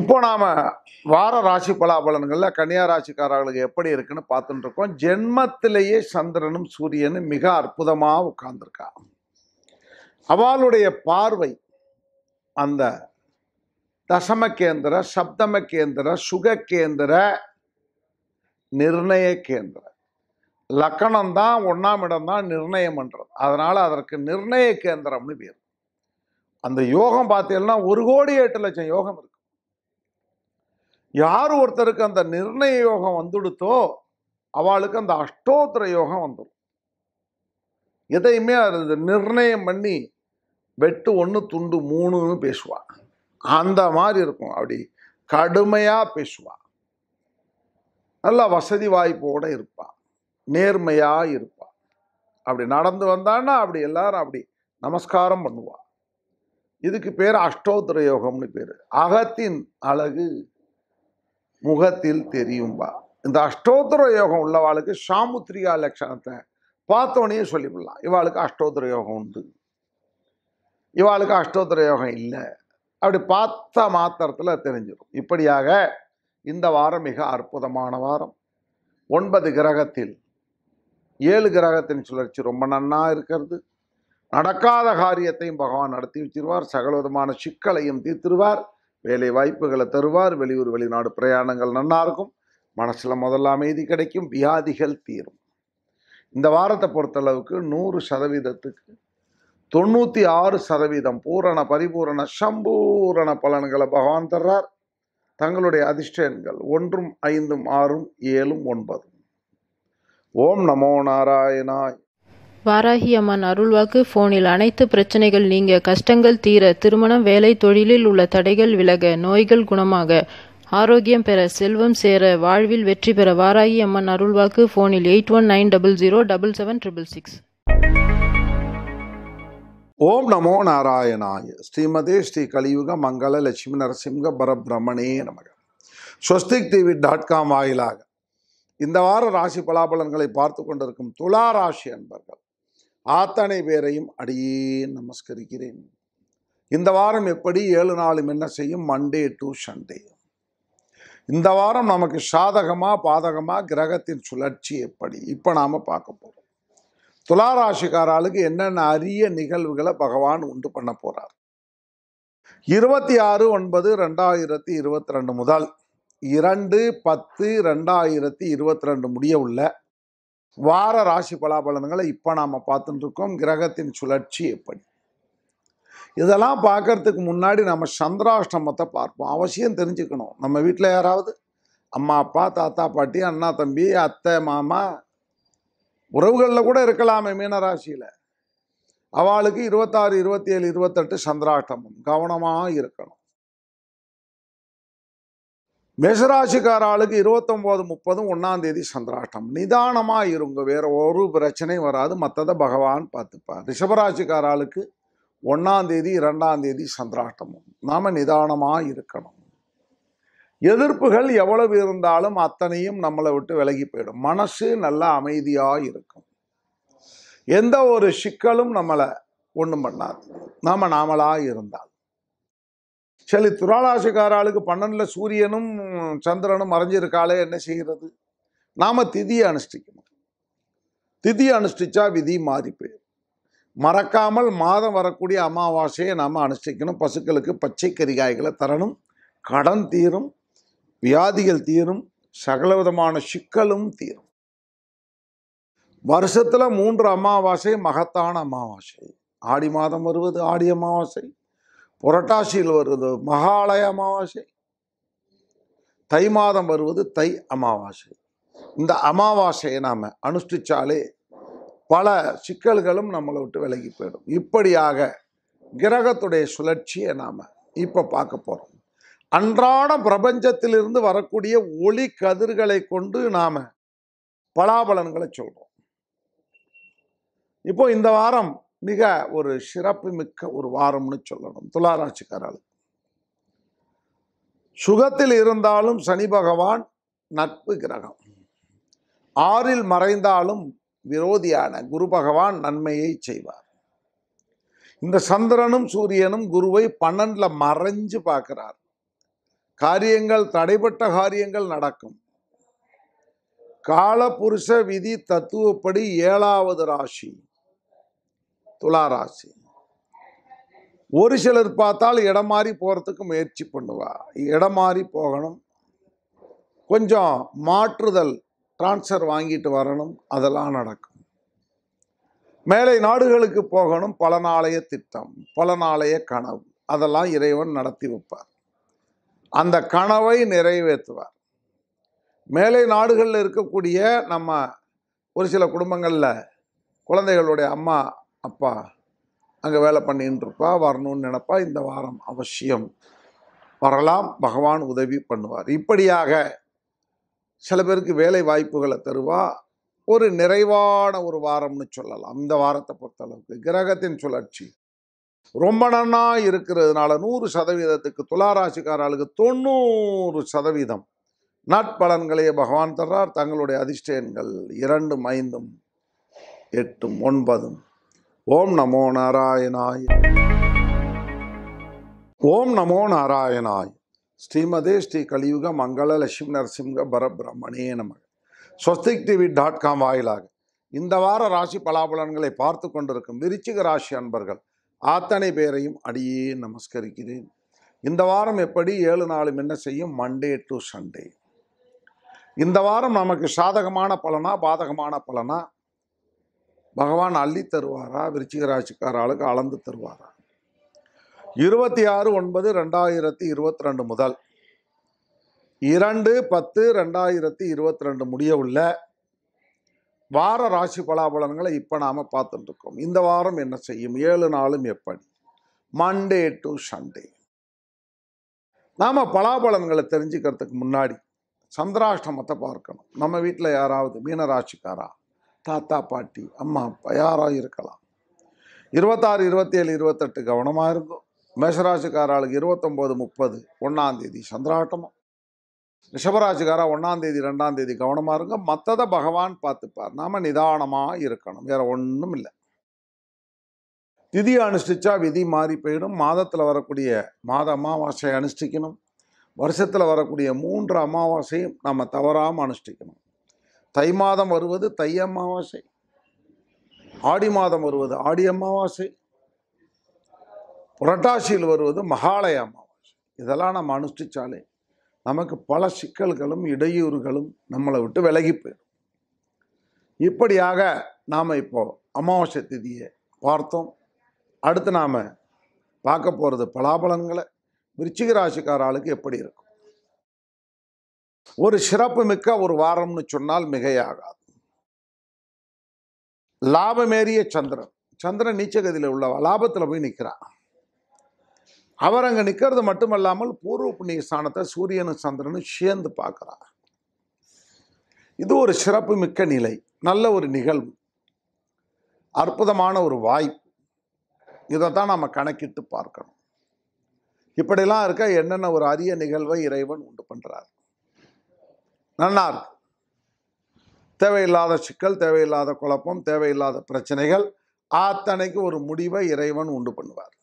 இப்போ நாம் வார ராசி பலாபலன்களில் கன்னியா ராசிக்காரர்களுக்கு எப்படி இருக்குன்னு பார்த்துட்டு இருக்கோம் ஜென்மத்திலேயே சந்திரனும் சூரியனும் மிக அற்புதமாக உட்கார்ந்துருக்கா அவளுடைய பார்வை அந்த தசம கேந்திர சப்தம கேந்திர சுக கேந்திர நிர்ணய கேந்திர லக்கணம் தான் ஒன்றாம் இடம் தான் நிர்ணயம் பண்ணுறது அதனால் அதற்கு நிர்ணய கேந்திரம்னு பேர் அந்த யோகம் பார்த்தீங்கன்னா ஒரு கோடி எட்டு லட்சம் யோகம் இருக்கு யார் ஒருத்தருக்கு அந்த நிர்ணய யோகம் வந்துடுத்தோ அவளுக்கு அந்த அஷ்டோத்திர யோகம் வந்துடும் எதையுமே அது நிர்ணயம் பண்ணி வெட்டு ஒன்று துண்டு மூணுன்னு பேசுவா அந்த மாதிரி இருக்கும் அப்படி கடுமையாக பேசுவா நல்லா வசதி வாய்ப்போடு இருப்பான் நேர்மையாக இருப்பான் அப்படி நடந்து வந்தான்னா அப்படி எல்லாரும் அப்படி நமஸ்காரம் பண்ணுவான் இதுக்கு பேர் அஷ்டோத்திர யோகம்னு பேர் அகத்தின் அழகு முகத்தில் தெரியும்பா இந்த அஷ்டோத்திர யோகம் உள்ளவாளுக்கு சாமுத்திரிகா லட்சணத்தை பார்த்தோன்னே சொல்லிவிடலாம் இவாளுக்கு அஷ்டோத்திர யோகம் உண்டு இவாளுக்கு அஷ்டோத்திர யோகம் இல்லை அப்படி பார்த்த மாத்திரத்தில் தெரிஞ்சிடும் இப்படியாக இந்த வாரம் மிக அற்புதமான வாரம் ஒன்பது கிரகத்தில் ஏழு கிரகத்தின் சுழற்சி ரொம்ப நன்னா இருக்கிறது நடக்காத காரியத்தையும் பகவான் நடத்தி வச்சிருவார் சகலவிதமான சிக்கலையும் தீர்த்திருவார் வேலை வாய்ப்புகளை தருவார் வெளியூர் வெளிநாடு பிரயாணங்கள் நன்னா இருக்கும் மனசில் முதல்ல அமைதி கிடைக்கும் வியாதிகள் தீரும் இந்த வாரத்தை பொறுத்தளவுக்கு நூறு சதவீதத்துக்கு தொண்ணூற்றி ஆறு சதவீதம் பூரண பரிபூரண சம்பூரண பலன்களை பகவான் தர்றார் தங்களுடைய அதிர்ஷ்டங்கள் ஒன்றும் ஐந்தும் ஆறும் ஏழும் ஒன்பதும் ஓம் நமோ நாராயணாய் வாராகி அம்மன் அருள்வாக்கு போனில் அனைத்து பிரச்சனைகள் நீங்க கஷ்டங்கள் தீர திருமணம் வேலை தொழிலில் உள்ள தடைகள் விலக நோய்கள் குணமாக ஆரோக்கியம் பெற செல்வம் சேர வாழ்வில் வெற்றி பெற வாராகி அம்மன் அருள்வாக்கு போனில் eight one nine double zero double seven triple six ஓம் நமோ நாராயணாய ஸ்ரீமதே ஸ்ரீ கலியுக மங்கள லட்சுமி நரசிம்ஹ பரபிரமணே நமக ஸ்வஸ்திக் டிவி டாட் காம் வாயிலாக இந்த வார ராசி பலாபலன்களை பார்த்து கொண்டிருக்கும் துலா ராசி அன்பர்கள் ஆத்தனை பேரையும் அடியே நமஸ்கரிக்கிறேன் இந்த வாரம் எப்படி ஏழு நாளும் என்ன செய்யும் மண்டே டு சண்டே இந்த வாரம் நமக்கு சாதகமாக பாதகமாக கிரகத்தின் சுழற்சி எப்படி இப்போ நாம் பார்க்க போகிறோம் துளாராசிக்காராளுக்கு என்னென்ன அரிய நிகழ்வுகளை பகவான் உண்டு பண்ண போகிறார் இருபத்தி ஆறு ஒன்பது ரெண்டாயிரத்தி இருபத்தி ரெண்டு முதல் இரண்டு பத்து ரெண்டாயிரத்தி இருபத்தி ரெண்டு முடிய உள்ள வார ராசி பலாபலன்களை இப்போ நாம் பார்த்துட்டு இருக்கோம் கிரகத்தின் சுழற்சி எப்படி இதெல்லாம் பார்க்கறதுக்கு முன்னாடி நம்ம சந்திராஷ்டமத்தை பார்ப்போம் அவசியம் தெரிஞ்சுக்கணும் நம்ம வீட்டில் யாராவது அம்மா அப்பா தாத்தா பாட்டி அண்ணா தம்பி அத்தை மாமா உறவுகளில் கூட இருக்கலாமே மீனராசியில் அவளுக்கு இருபத்தாறு இருபத்தி ஏழு இருபத்தெட்டு சந்திராட்டமும் கவனமாக இருக்கணும் மேசராசிக்கார ஆளுக்கு இருபத்தொம்போது முப்பதும் ஒன்றாம் தேதி சந்திராட்டம் நிதானமாக இருங்க வேற ஒரு பிரச்சனையும் வராது மற்றதை பகவான் பார்த்துப்பார் ரிஷபராசிக்காராளுக்கு ஒன்றாம் தேதி இரண்டாம் தேதி சந்திராட்டமும் நாம் நிதானமாக இருக்கணும் எதிர்ப்புகள் எவ்வளவு இருந்தாலும் அத்தனையும் நம்மளை விட்டு விலகி போயிடும் மனசு நல்லா அமைதியாக இருக்கும் எந்த ஒரு சிக்கலும் நம்மளை ஒன்றும் பண்ணாது நாம் நாமளாக இருந்தால் சரி துராராசிக்காராளுக்கு பன்னெண்டில் சூரியனும் சந்திரனும் மறைஞ்சிருக்காளே என்ன செய்கிறது நாம் திதியை அனுஷ்டிக்கணும் திதி அனுஷ்டிச்சா விதி மாறி போயிடும் மறக்காமல் மாதம் வரக்கூடிய அமாவாசையை நாம் அனுஷ்டிக்கணும் பசுக்களுக்கு பச்சை கரிகாய்களை தரணும் கடன் தீரும் வியாதிகள் தீரும் சகலவிதமான சிக்கலும் தீரும் வருஷத்தில் மூன்று அமாவாசை மகத்தான அமாவாசை ஆடி மாதம் வருவது ஆடி அமாவாசை புரட்டாசியில் வருவது மகாலய அமாவாசை தை மாதம் வருவது தை அமாவாசை இந்த அமாவாசையை நாம் அனுஷ்டிச்சாலே பல சிக்கல்களும் நம்மளை விட்டு விலகி போயிடும் இப்படியாக கிரகத்துடைய சுழற்சியை நாம் இப்போ பார்க்க போகிறோம் அன்றாட பிரபஞ்சத்திலிருந்து வரக்கூடிய ஒளி கதிர்களை கொண்டு நாம் பலாபலன்களை சொல்கிறோம் இப்போ இந்த வாரம் மிக ஒரு சிறப்பு மிக்க ஒரு வாரம்னு சொல்லணும் துளாராட்சிக்காரர்களுக்கு சுகத்தில் இருந்தாலும் சனி பகவான் நட்பு கிரகம் ஆறில் மறைந்தாலும் விரோதியான குரு பகவான் நன்மையை செய்வார் இந்த சந்திரனும் சூரியனும் குருவை பன்னெண்டில் மறைஞ்சு பார்க்கிறார் காரியங்கள் தடைப்பட்ட காரியங்கள் நடக்கும் காலபுருஷ விதி தத்துவப்படி ஏழாவது ராசி துலா ராசி ஒரு சிலர் பார்த்தால் இடம் மாறி போகிறதுக்கு முயற்சி பண்ணுவா இடம் மாறி போகணும் கொஞ்சம் மாற்றுதல் டிரான்ஸ்ஃபர் வாங்கிட்டு வரணும் அதெல்லாம் நடக்கும் மேலை நாடுகளுக்கு போகணும் பல நாளைய திட்டம் பல நாளைய கனவு அதெல்லாம் இறைவன் நடத்தி வைப்பார் அந்த கனவை நிறைவேற்றுவார் மேலை நாடுகளில் இருக்கக்கூடிய நம்ம ஒரு சில குடும்பங்களில் குழந்தைகளுடைய அம்மா அப்பா அங்கே வேலை பண்ணின்னு இருப்பா வரணும்னு நினப்பா இந்த வாரம் அவசியம் வரலாம் பகவான் உதவி பண்ணுவார் இப்படியாக சில பேருக்கு வேலை வாய்ப்புகளை தருவா ஒரு நிறைவான ஒரு வாரம்னு சொல்லலாம் இந்த வாரத்தை பொறுத்தளவுக்கு கிரகத்தின் சுழற்சி ரொம்ப நன்னா இருக்கிறதுனால நூறு சதவீதத்துக்கு துளாராசிக்காரர்களுக்கு தொண்ணூறு சதவீதம் நட்பலன்களையே பகவான் தர்றார் தங்களுடைய அதிர்ஷ்டங்கள் இரண்டும் ஐந்தும் எட்டும் ஒன்பதும் ஓம் நமோ நாராயணாய் ஓம் நமோ நாராயணாய் ஸ்ரீமதே ஸ்ரீ கலியுக மங்கள லட்சுமி நரசிம்க பரபிரமணே நம ஸ்வஸ்திக் டிவி டாட் காம் வாயிலாக இந்த வார ராசி பலாபலன்களை பார்த்து கொண்டிருக்கும் விருச்சிக ராசி அன்பர்கள் அத்தனை பேரையும் அடியே நமஸ்கரிக்கிறேன் இந்த வாரம் எப்படி ஏழு நாளும் என்ன செய்யும் மண்டே டு சண்டே இந்த வாரம் நமக்கு சாதகமான பலனா பாதகமான பலனா பகவான் அள்ளி தருவாரா விருச்சிக ஆளுக்கு அளந்து தருவாரா இருபத்தி ஆறு ஒன்பது ரெண்டாயிரத்தி இருபத்தி ரெண்டு முதல் இரண்டு பத்து ரெண்டாயிரத்தி இருபத்தி ரெண்டு முடிய உள்ள வார ராசி பலாபலன்களை இப்போ நாம் பார்த்துட்டுருக்கோம் இந்த வாரம் என்ன செய்யும் ஏழு நாளும் எப்படி மண்டே டு சண்டே நாம் பலாபலன்களை தெரிஞ்சுக்கிறதுக்கு முன்னாடி சந்திராஷ்டமத்தை பார்க்கணும் நம்ம வீட்டில் யாராவது மீனராசிக்காரா தாத்தா பாட்டி அம்மா அப்பா யாராக இருக்கலாம் இருபத்தாறு இருபத்தேழு இருபத்தெட்டு கவனமாக இருக்கும் மேஷராசிக்காராளுக்கு இருபத்தொம்போது முப்பது ஒன்றாந்தேதி சந்திராஷ்டமம் ஒன்றாம் ஒன்றாந்தேதி ரெண்டாம் தேதி கவனமாக இருங்க மற்றதை பகவான் பார்த்துப்பார் நாம் நிதானமாக இருக்கணும் வேறு ஒன்றும் இல்லை திதி அனுஷ்டிச்சா விதி மாறி போயிடும் மாதத்தில் வரக்கூடிய மாத அமாவாசையை அனுஷ்டிக்கணும் வருஷத்தில் வரக்கூடிய மூன்று அமாவாசையும் நம்ம தவறாமல் அனுஷ்டிக்கணும் தை மாதம் வருவது தை அமாவாசை ஆடி மாதம் வருவது ஆடி அமாவாசை புரட்டாசியில் வருவது மகாலய அமாவாசை இதெல்லாம் நம்ம அனுஷ்டிச்சாலே நமக்கு பல சிக்கல்களும் இடையூறுகளும் நம்மளை விட்டு விலகி போயிடும் இப்படியாக நாம் இப்போது அமாவாசை திதியை பார்த்தோம் அடுத்து நாம் பார்க்க போகிறது பலாபலன்களை விருச்சிக ராசிக்காராளுக்கு ஆளுக்கு எப்படி இருக்கும் ஒரு சிறப்பு மிக்க ஒரு வாரம்னு சொன்னால் மிகையாகாது லாபமேறிய சந்திரன் சந்திரன் நீச்சகதியில் உள்ள லாபத்தில் போய் நிற்கிறான் அவர் அங்கே நிற்கிறது மட்டுமல்லாமல் பூர்வ புண்ணிய ஸ்தானத்தை சூரியனும் சந்திரனும் சேர்ந்து பார்க்குறார் இது ஒரு சிறப்பு மிக்க நிலை நல்ல ஒரு நிகழ்வு அற்புதமான ஒரு வாய்ப்பு இதை தான் நம்ம கணக்கிட்டு பார்க்கணும் இப்படிலாம் இருக்க என்னென்ன ஒரு அரிய நிகழ்வை இறைவன் உண்டு பண்ணுறார் நன்னா இருக்கு தேவையில்லாத சிக்கல் தேவையில்லாத குழப்பம் தேவையில்லாத பிரச்சனைகள் ஆத்தனைக்கு ஒரு முடிவை இறைவன் உண்டு பண்ணுவார்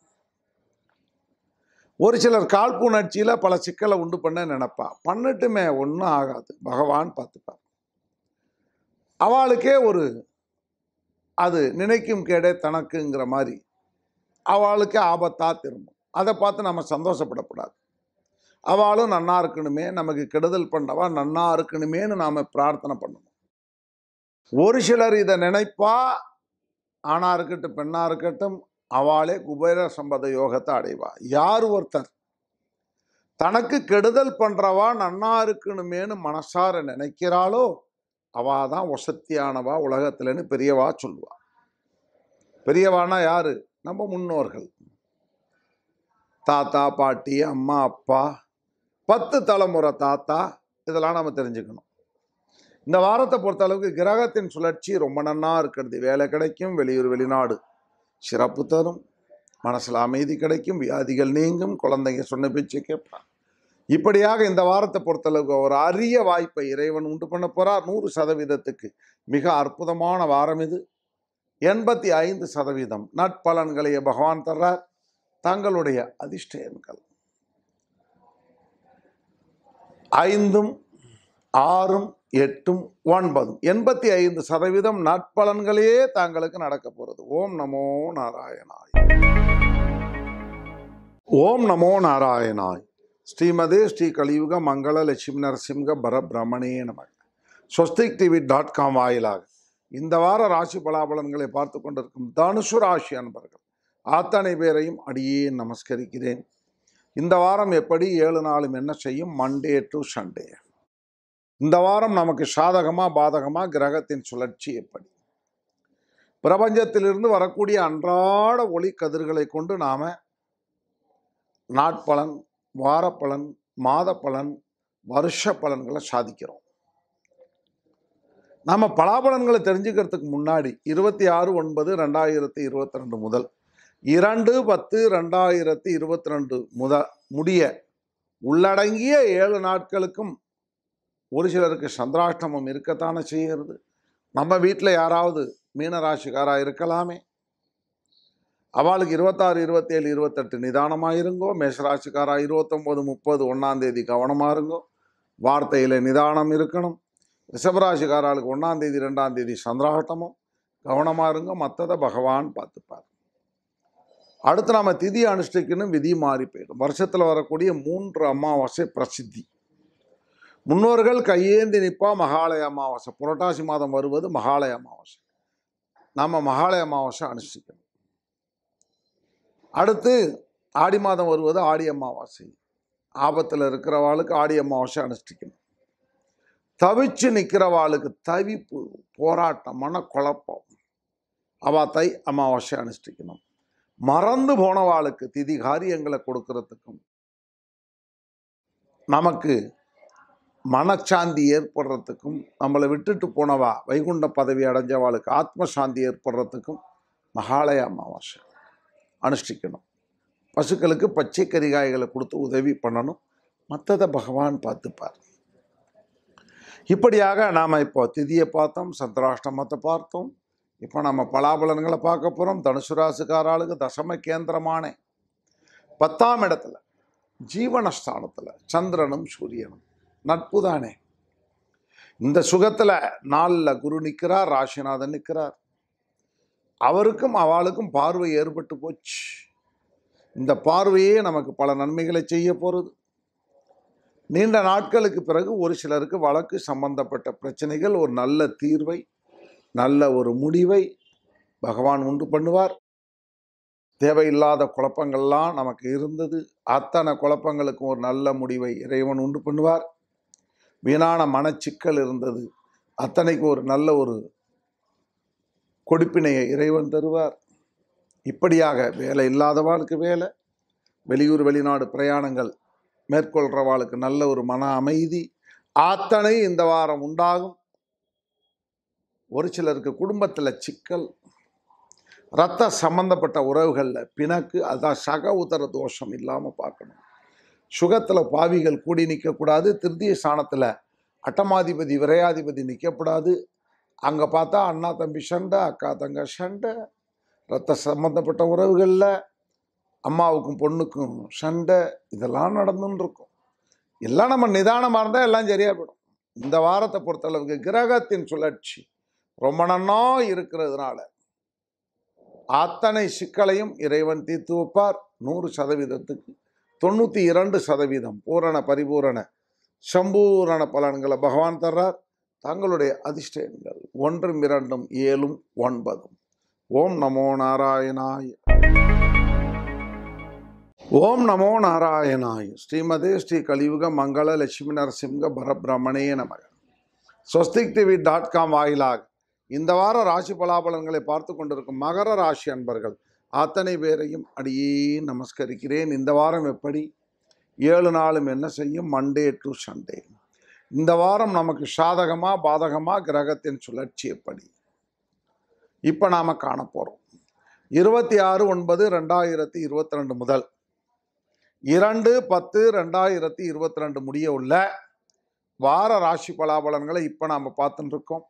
ஒரு சிலர் காழ்ப்புணர்ச்சியில் பல சிக்கலை உண்டு பண்ண நினைப்பா பண்ணட்டுமே ஒன்றும் ஆகாது பகவான் பார்த்துப்பார் அவளுக்கே ஒரு அது நினைக்கும் கேடே தனக்குங்கிற மாதிரி அவளுக்கே ஆபத்தாக திரும்பும் அதை பார்த்து நம்ம சந்தோஷப்படக்கூடாது அவளும் நன்னா இருக்கணுமே நமக்கு கெடுதல் பண்ணவா நன்னா இருக்கணுமேனு நாம் பிரார்த்தனை பண்ணணும் ஒரு சிலர் இதை நினைப்பா ஆணாக இருக்கட்டும் பெண்ணாக இருக்கட்டும் அவளே குபேர சம்பத யோகத்தை அடைவா யார் ஒருத்தர் தனக்கு கெடுதல் பண்ணுறவா நன்னா இருக்கணுமேனு மனசார நினைக்கிறாளோ அவா தான் வசத்தியானவா உலகத்துலன்னு பெரியவா சொல்லுவா பெரியவானா யாரு நம்ம முன்னோர்கள் தாத்தா பாட்டி அம்மா அப்பா பத்து தலைமுறை தாத்தா இதெல்லாம் நம்ம தெரிஞ்சுக்கணும் இந்த வாரத்தை பொறுத்த அளவுக்கு கிரகத்தின் சுழற்சி ரொம்ப நன்னா இருக்கிறது வேலை கிடைக்கும் வெளியூர் வெளிநாடு சிறப்பு தரும் மனசில் அமைதி கிடைக்கும் வியாதிகள் நீங்கும் குழந்தைங்க சொன்ன பேச்சு கேட்பான் இப்படியாக இந்த வாரத்தை பொறுத்தளவுக்கு ஒரு அரிய வாய்ப்பை இறைவன் உண்டு பண்ண போகிறார் நூறு சதவீதத்துக்கு மிக அற்புதமான வாரம் இது எண்பத்தி ஐந்து சதவீதம் நட்பலன்களைய பகவான் தர்றார் தங்களுடைய அதிர்ஷ்ட எண்கள் ஐந்தும் ஆறும் எட்டும் ஒன்பதும் எண்பத்தி ஐந்து சதவீதம் நற்பலன்களே தாங்களுக்கு நடக்க போகிறது ஓம் நமோ நாராயணாய் ஓம் நமோ நாராயணாய் ஸ்ரீமதே ஸ்ரீ கலியுக மங்கள லட்சுமி நரசிம்க பரபிரமணே நமக ஸ்வஸ்திக் டிவி டாட் காம் வாயிலாக இந்த வார ராசி பலாபலன்களை பார்த்து கொண்டிருக்கும் தனுசு ராசி அன்பர்கள் அத்தனை பேரையும் அடியே நமஸ்கரிக்கிறேன் இந்த வாரம் எப்படி ஏழு நாளும் என்ன செய்யும் மண்டே டு சண்டே இந்த வாரம் நமக்கு சாதகமா பாதகமா கிரகத்தின் சுழற்சி எப்படி பிரபஞ்சத்திலிருந்து வரக்கூடிய அன்றாட ஒளி கதிர்களை கொண்டு நாம் நாட்பலன் வாரப்பலன் மாத பலன் வருஷ பலன்களை சாதிக்கிறோம் நம்ம பலாபலன்களை தெரிஞ்சுக்கிறதுக்கு முன்னாடி இருபத்தி ஆறு ஒன்பது ரெண்டாயிரத்தி இருபத்தி ரெண்டு முதல் இரண்டு பத்து ரெண்டாயிரத்தி இருபத்தி ரெண்டு முத முடிய உள்ளடங்கிய ஏழு நாட்களுக்கும் ஒரு சிலருக்கு சந்திராஷ்டமம் இருக்கத்தானே செய்கிறது நம்ம வீட்டில் யாராவது மீனராசிக்காராக இருக்கலாமே அவளுக்கு இருபத்தாறு இருபத்தேழு இருபத்தெட்டு நிதானமாக இருங்கோ மேஷராசிக்காராக இருபத்தொம்போது முப்பது ஒன்றாந்தேதி கவனமாக இருங்கோ வார்த்தையில் நிதானம் இருக்கணும் ரிஷபராசிக்காராளுக்கு ஒன்றாந்தேதி ரெண்டாந்தேதி சந்திராஷ்டமம் கவனமாக இருங்க மற்றதை பகவான் பார்த்துப்பார் அடுத்து நாம் திதி அனுஷ்டிக்கணும் விதி மாறி போயிடும் வருஷத்தில் வரக்கூடிய மூன்று அமாவாசை பிரசித்தி முன்னோர்கள் கையேந்தி நிற்பா மகாலய அமாவாசை புரட்டாசி மாதம் வருவது மகாலய அமாவாசை நாம் மகாலய அமாவாசை அனுஷ்டிக்கணும் அடுத்து ஆடி மாதம் வருவது ஆடி அமாவாசை ஆபத்தில் இருக்கிறவாளுக்கு ஆடி அமாவாசை அனுஷ்டிக்கணும் தவிச்சு நிற்கிறவாளுக்கு தவிப்பு போராட்டம் மனக்குழப்பம் அவா தை அமாவாசை அனுஷ்டிக்கணும் மறந்து போனவாளுக்கு திதி காரியங்களை கொடுக்கறதுக்கும் நமக்கு மனச்சாந்தி ஏற்படுறதுக்கும் நம்மளை விட்டுட்டு போனவா வைகுண்ட பதவி அடைஞ்சவாளுக்கு ஆத்மசாந்தி ஏற்படுறதுக்கும் மகாலய அமாவாசை அனுஷ்டிக்கணும் பசுக்களுக்கு பச்சை கறிகாய்களை கொடுத்து உதவி பண்ணணும் மற்றதை பகவான் பார்த்துப்பார் இப்படியாக நாம் இப்போ திதியை பார்த்தோம் சந்திராஷ்டமத்தை பார்த்தோம் இப்போ நம்ம பலாபலன்களை பார்க்க போகிறோம் தனுசு ராசிக்காராளுக்கு தசம கேந்திரமானே பத்தாம் இடத்துல ஜீவனஸ்தானத்தில் சந்திரனும் சூரியனும் நட்பு தானே இந்த சுகத்தில் நாளில் குரு நிற்கிறார் ராசிநாதன் நிற்கிறார் அவருக்கும் அவளுக்கும் பார்வை ஏற்பட்டு போச்சு இந்த பார்வையே நமக்கு பல நன்மைகளை செய்ய போகிறது நீண்ட நாட்களுக்கு பிறகு ஒரு சிலருக்கு வழக்கு சம்பந்தப்பட்ட பிரச்சனைகள் ஒரு நல்ல தீர்வை நல்ல ஒரு முடிவை பகவான் உண்டு பண்ணுவார் தேவையில்லாத குழப்பங்கள்லாம் நமக்கு இருந்தது அத்தனை குழப்பங்களுக்கும் ஒரு நல்ல முடிவை இறைவன் உண்டு பண்ணுவார் வீணான மனச்சிக்கல் இருந்தது அத்தனைக்கு ஒரு நல்ல ஒரு கொடுப்பினையை இறைவன் தருவார் இப்படியாக வேலை இல்லாதவாளுக்கு வேலை வெளியூர் வெளிநாடு பிரயாணங்கள் மேற்கொள்கிறவாளுக்கு நல்ல ஒரு மன அமைதி ஆத்தனை இந்த வாரம் உண்டாகும் ஒரு சிலருக்கு குடும்பத்தில் சிக்கல் ரத்த சம்பந்தப்பட்ட உறவுகளில் பிணக்கு அதுதான் சக உதர தோஷம் இல்லாமல் பார்க்கணும் சுகத்தில் பாவிகள் கூடி நிற்கக்கூடாது திருத்திய ஸ்தானத்தில் அட்டமாதிபதி விரையாதிபதி நிற்கக்கூடாது அங்கே பார்த்தா அண்ணா தம்பி சண்டை அக்கா தங்க சண்டை ரத்த சம்மந்தப்பட்ட உறவுகளில் அம்மாவுக்கும் பொண்ணுக்கும் சண்டை இதெல்லாம் நடந்துன்னு இருக்கும் எல்லாம் நம்ம நிதானமாக இருந்தால் எல்லாம் சரியாக போயிடும் இந்த வாரத்தை பொறுத்தளவுக்கு கிரகத்தின் சுழற்சி ரொம்ப நன்னா இருக்கிறதுனால அத்தனை சிக்கலையும் இறைவன் தீர்த்து வைப்பார் நூறு சதவீதத்துக்கு தொண்ணூற்றி இரண்டு சதவீதம் பூரண பரிபூரண சம்பூரண பலன்களை பகவான் தர்றார் தங்களுடைய அதிர்ஷ்டங்கள் ஒன்றும் இரண்டும் ஏழும் ஒன்பதும் ஓம் நமோ நாராயணாய ஓம் நமோ நாராயணாய் ஸ்ரீமதே ஸ்ரீ கலியுக மங்கள லட்சுமி நரசிம்க பரபிரமணே நமக ஸ்வஸ்திக் டிவி டாட் காம் வாயிலாக இந்த வார ராசி பலாபலன்களை பார்த்து கொண்டிருக்கும் மகர ராசி அன்பர்கள் அத்தனை பேரையும் அடியே நமஸ்கரிக்கிறேன் இந்த வாரம் எப்படி ஏழு நாளும் என்ன செய்யும் மண்டே டு சண்டே இந்த வாரம் நமக்கு சாதகமாக பாதகமாக கிரகத்தின் சுழற்சி எப்படி இப்போ நாம் காண போகிறோம் இருபத்தி ஆறு ஒன்பது ரெண்டாயிரத்தி இருபத்தி ரெண்டு முதல் இரண்டு பத்து ரெண்டாயிரத்தி இருபத்தி ரெண்டு முடிய உள்ள வார ராசி பலாபலன்களை இப்போ நாம் பார்த்துட்டுருக்கோம்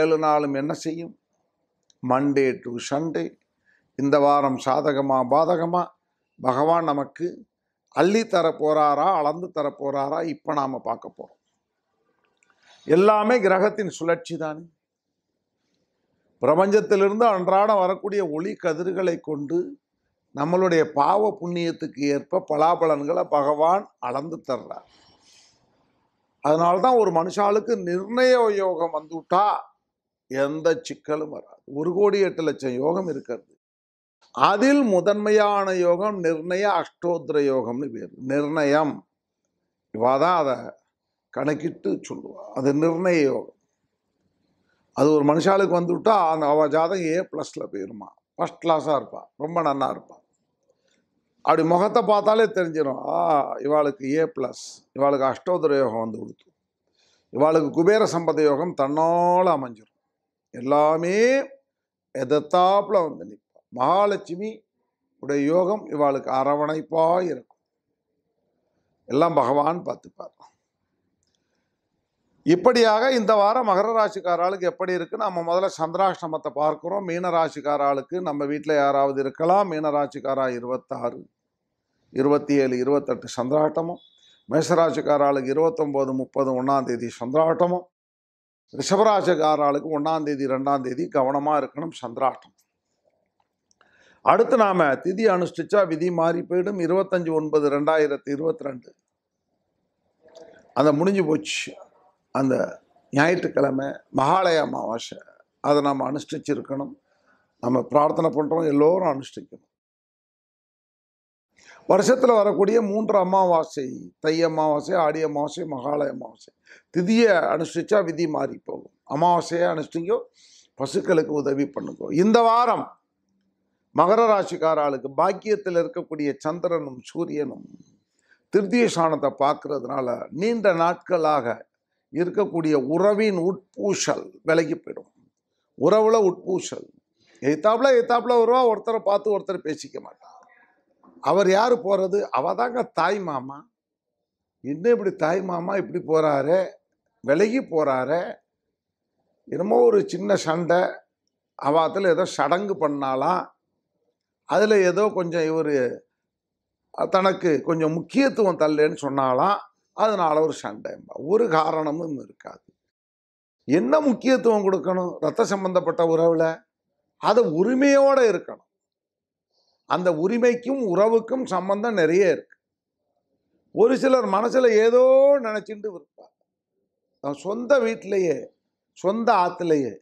ஏழு நாளும் என்ன செய்யும் மண்டே டு சண்டே இந்த வாரம் சாதகமாக பாதகமாக பகவான் நமக்கு அள்ளி தர போகிறாரா அளந்து தர போகிறாரா இப்போ நாம் பார்க்க போகிறோம் எல்லாமே கிரகத்தின் சுழற்சி தானே பிரபஞ்சத்திலிருந்து அன்றாடம் வரக்கூடிய ஒளி கதிர்களை கொண்டு நம்மளுடைய பாவ புண்ணியத்துக்கு ஏற்ப பலாபலன்களை பகவான் அளந்து தர்றார் அதனால தான் ஒரு மனுஷாளுக்கு நிர்ணய யோகம் வந்துவிட்டா எந்த சிக்கலும் வராது ஒரு கோடி எட்டு லட்சம் யோகம் இருக்கிறது அதில் முதன்மையான யோகம் நிர்ணய அஷ்டோத்திர யோகம்னு பேர் நிர்ணயம் இவாதான் அதை கணக்கிட்டு சொல்லுவாள் அது நிர்ணய யோகம் அது ஒரு மனுஷாளுக்கு வந்துவிட்டா அந்த அவ ஜாதகம் ஏ ப்ளஸில் போயிருமா ஃபஸ்ட் கிளாஸாக இருப்பாள் ரொம்ப நன்னா இருப்பாள் அப்படி முகத்தை பார்த்தாலே தெரிஞ்சிடும் ஆ இவாளுக்கு ஏ ப்ளஸ் இவாளுக்கு அஷ்டோத்திர யோகம் வந்து கொடுத்து இவாளுக்கு குபேர சம்பத யோகம் தன்னால் அமைஞ்சிடும் எல்லாமே எதத்தாப்பில் வந்து நிற்கும் மகாலட்சுமி உடைய யோகம் இவாளுக்கு அரவணைப்பாக இருக்கும் எல்லாம் பகவான் பார்த்துப்பார் இப்படியாக இந்த வாரம் மகர ராசிக்காராளுக்கு எப்படி இருக்கு நம்ம முதல்ல சந்திராஷ்டமத்தை பார்க்குறோம் மீன ராசிக்காராளுக்கு நம்ம வீட்டில் யாராவது இருக்கலாம் மீன ராசிக்காரா இருபத்தாறு இருபத்தி ஏழு இருபத்தெட்டு சந்திராட்டமும் மேஷராசிக்காராளுக்கு இருபத்தொம்போது முப்பது ஒன்றாந்தேதி சந்திராட்டமும் ரிஷபராசிக்காராளுக்கு ஒன்றாந்தேதி ரெண்டாந்தேதி கவனமாக இருக்கணும் சந்திராட்டம் அடுத்து நாம் திதி அனுஷ்டிச்சா விதி மாறி போயிடும் இருபத்தஞ்சி ஒன்பது ரெண்டாயிரத்தி இருபத்தி ரெண்டு அந்த முடிஞ்சு போச்சு அந்த ஞாயிற்றுக்கிழமை மகாலய அமாவாசை அதை நாம் அனுஷ்டிச்சிருக்கணும் நம்ம பிரார்த்தனை பண்ணுறோம் எல்லோரும் அனுஷ்டிக்கணும் வருஷத்தில் வரக்கூடிய மூன்று அமாவாசை தை அமாவாசை ஆடி அமாவாசை மகாலய அமாவாசை திதியை அனுஷ்டிச்சா விதி மாறி போகும் அமாவாசையை அனுஷ்டிங்கோ பசுக்களுக்கு உதவி பண்ணுங்கோ இந்த வாரம் மகர ராசிக்கார ஆளுக்கு பாக்கியத்தில் இருக்கக்கூடிய சந்திரனும் சூரியனும் திருத்திய சாணத்தை பார்க்கறதுனால நீண்ட நாட்களாக இருக்கக்கூடிய உறவின் உட்பூசல் விலகி போயிடும் உறவில் உட்பூசல் எத்தாப்புல எத்தாப்புல வருவா ஒருத்தரை பார்த்து ஒருத்தர் பேசிக்க மாட்டார் அவர் யார் போகிறது அவ தாங்க தாய் மாமா இன்னும் இப்படி தாய் மாமா இப்படி போறாரு விலகி போறாரு என்னமோ ஒரு சின்ன சண்டை அவாத்தில் ஏதோ சடங்கு பண்ணாலாம் அதில் ஏதோ கொஞ்சம் இவர் தனக்கு கொஞ்சம் முக்கியத்துவம் தரலன்னு சொன்னாலாம் அதனால் ஒரு சண்டைம்பா ஒரு காரணமும் இருக்காது என்ன முக்கியத்துவம் கொடுக்கணும் ரத்த சம்பந்தப்பட்ட உறவில் அதை உரிமையோடு இருக்கணும் அந்த உரிமைக்கும் உறவுக்கும் சம்பந்தம் நிறைய இருக்கு ஒரு சிலர் மனசில் ஏதோ நினச்சிட்டு இருப்பார் சொந்த வீட்டிலையே சொந்த ஆற்றுலையே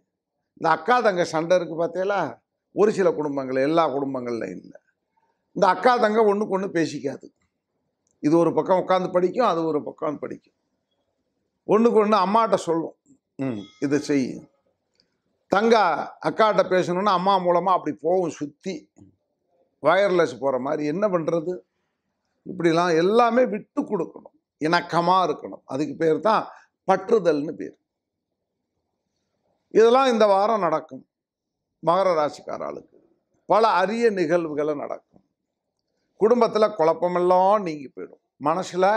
இந்த அக்கா தங்க சண்டை இருக்குது பார்த்தீங்களா ஒரு சில குடும்பங்கள் எல்லா குடும்பங்களில் இல்லை இந்த அக்கா தங்க ஒன்றுக்கு ஒன்று பேசிக்காது இது ஒரு பக்கம் உட்காந்து படிக்கும் அது ஒரு பக்கம் படிக்கும் ஒன்றுக்கு ஒன்று அம்மாட்ட சொல்லும் ம் இதை செய்ய தங்கா அக்காட்ட பேசணுன்னா அம்மா மூலமாக அப்படி போகும் சுற்றி வயர்லெஸ் போகிற மாதிரி என்ன பண்ணுறது இப்படிலாம் எல்லாமே விட்டு கொடுக்கணும் இணக்கமாக இருக்கணும் அதுக்கு பேர் தான் பற்றுதல்னு பேர் இதெல்லாம் இந்த வாரம் நடக்கும் மகர ராசிக்காராளுக்கு பல அரிய நிகழ்வுகளை நடக்கும் குடும்பத்தில் குழப்பமெல்லாம் நீங்கி போயிடும் மனசில்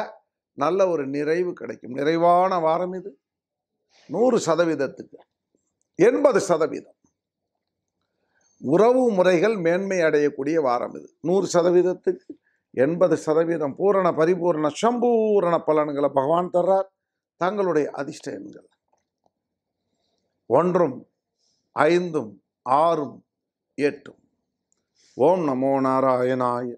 நல்ல ஒரு நிறைவு கிடைக்கும் நிறைவான வாரம் இது நூறு சதவீதத்துக்கு எண்பது சதவீதம் உறவு முறைகள் மேன்மை அடையக்கூடிய வாரம் இது நூறு சதவீதத்துக்கு எண்பது சதவீதம் பூரண பரிபூரண சம்பூரண பலன்களை பகவான் தர்றார் தங்களுடைய அதிர்ஷ்ட எண்கள் ஒன்றும் ஐந்தும் ஆறும் எட்டும் ஓம் நமோ நாராயணாய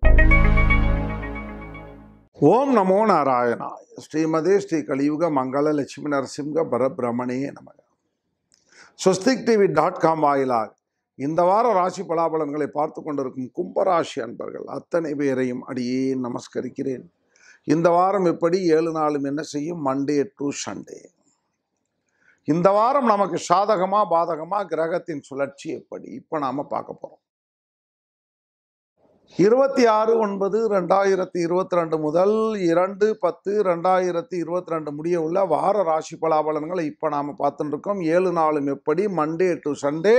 ஓம் நமோ நாராயணாய ஸ்ரீமதே ஸ்ரீ கலியுக மங்கள லட்சுமி நரசிம்க பரபிரமணே நமக ஸ்வஸ்திக் டிவி டாட் காம் வாயிலாக இந்த வார ராசி பலாபலன்களை பார்த்து கொண்டிருக்கும் கும்பராசி அன்பர்கள் அத்தனை பேரையும் அடியே நமஸ்கரிக்கிறேன் இந்த வாரம் எப்படி ஏழு நாளும் என்ன செய்யும் மண்டே டு சண்டே இந்த வாரம் நமக்கு சாதகமாக பாதகமாக கிரகத்தின் சுழற்சி எப்படி இப்போ நாம் பார்க்க போகிறோம் இருபத்தி ஆறு ஒன்பது ரெண்டாயிரத்தி இருபத்தி ரெண்டு முதல் இரண்டு பத்து ரெண்டாயிரத்தி இருபத்தி ரெண்டு முடிய உள்ள வார ராசி பலாபலன்களை இப்போ நாம் பார்த்துட்டு இருக்கோம் ஏழு நாளும் எப்படி மண்டே டு சண்டே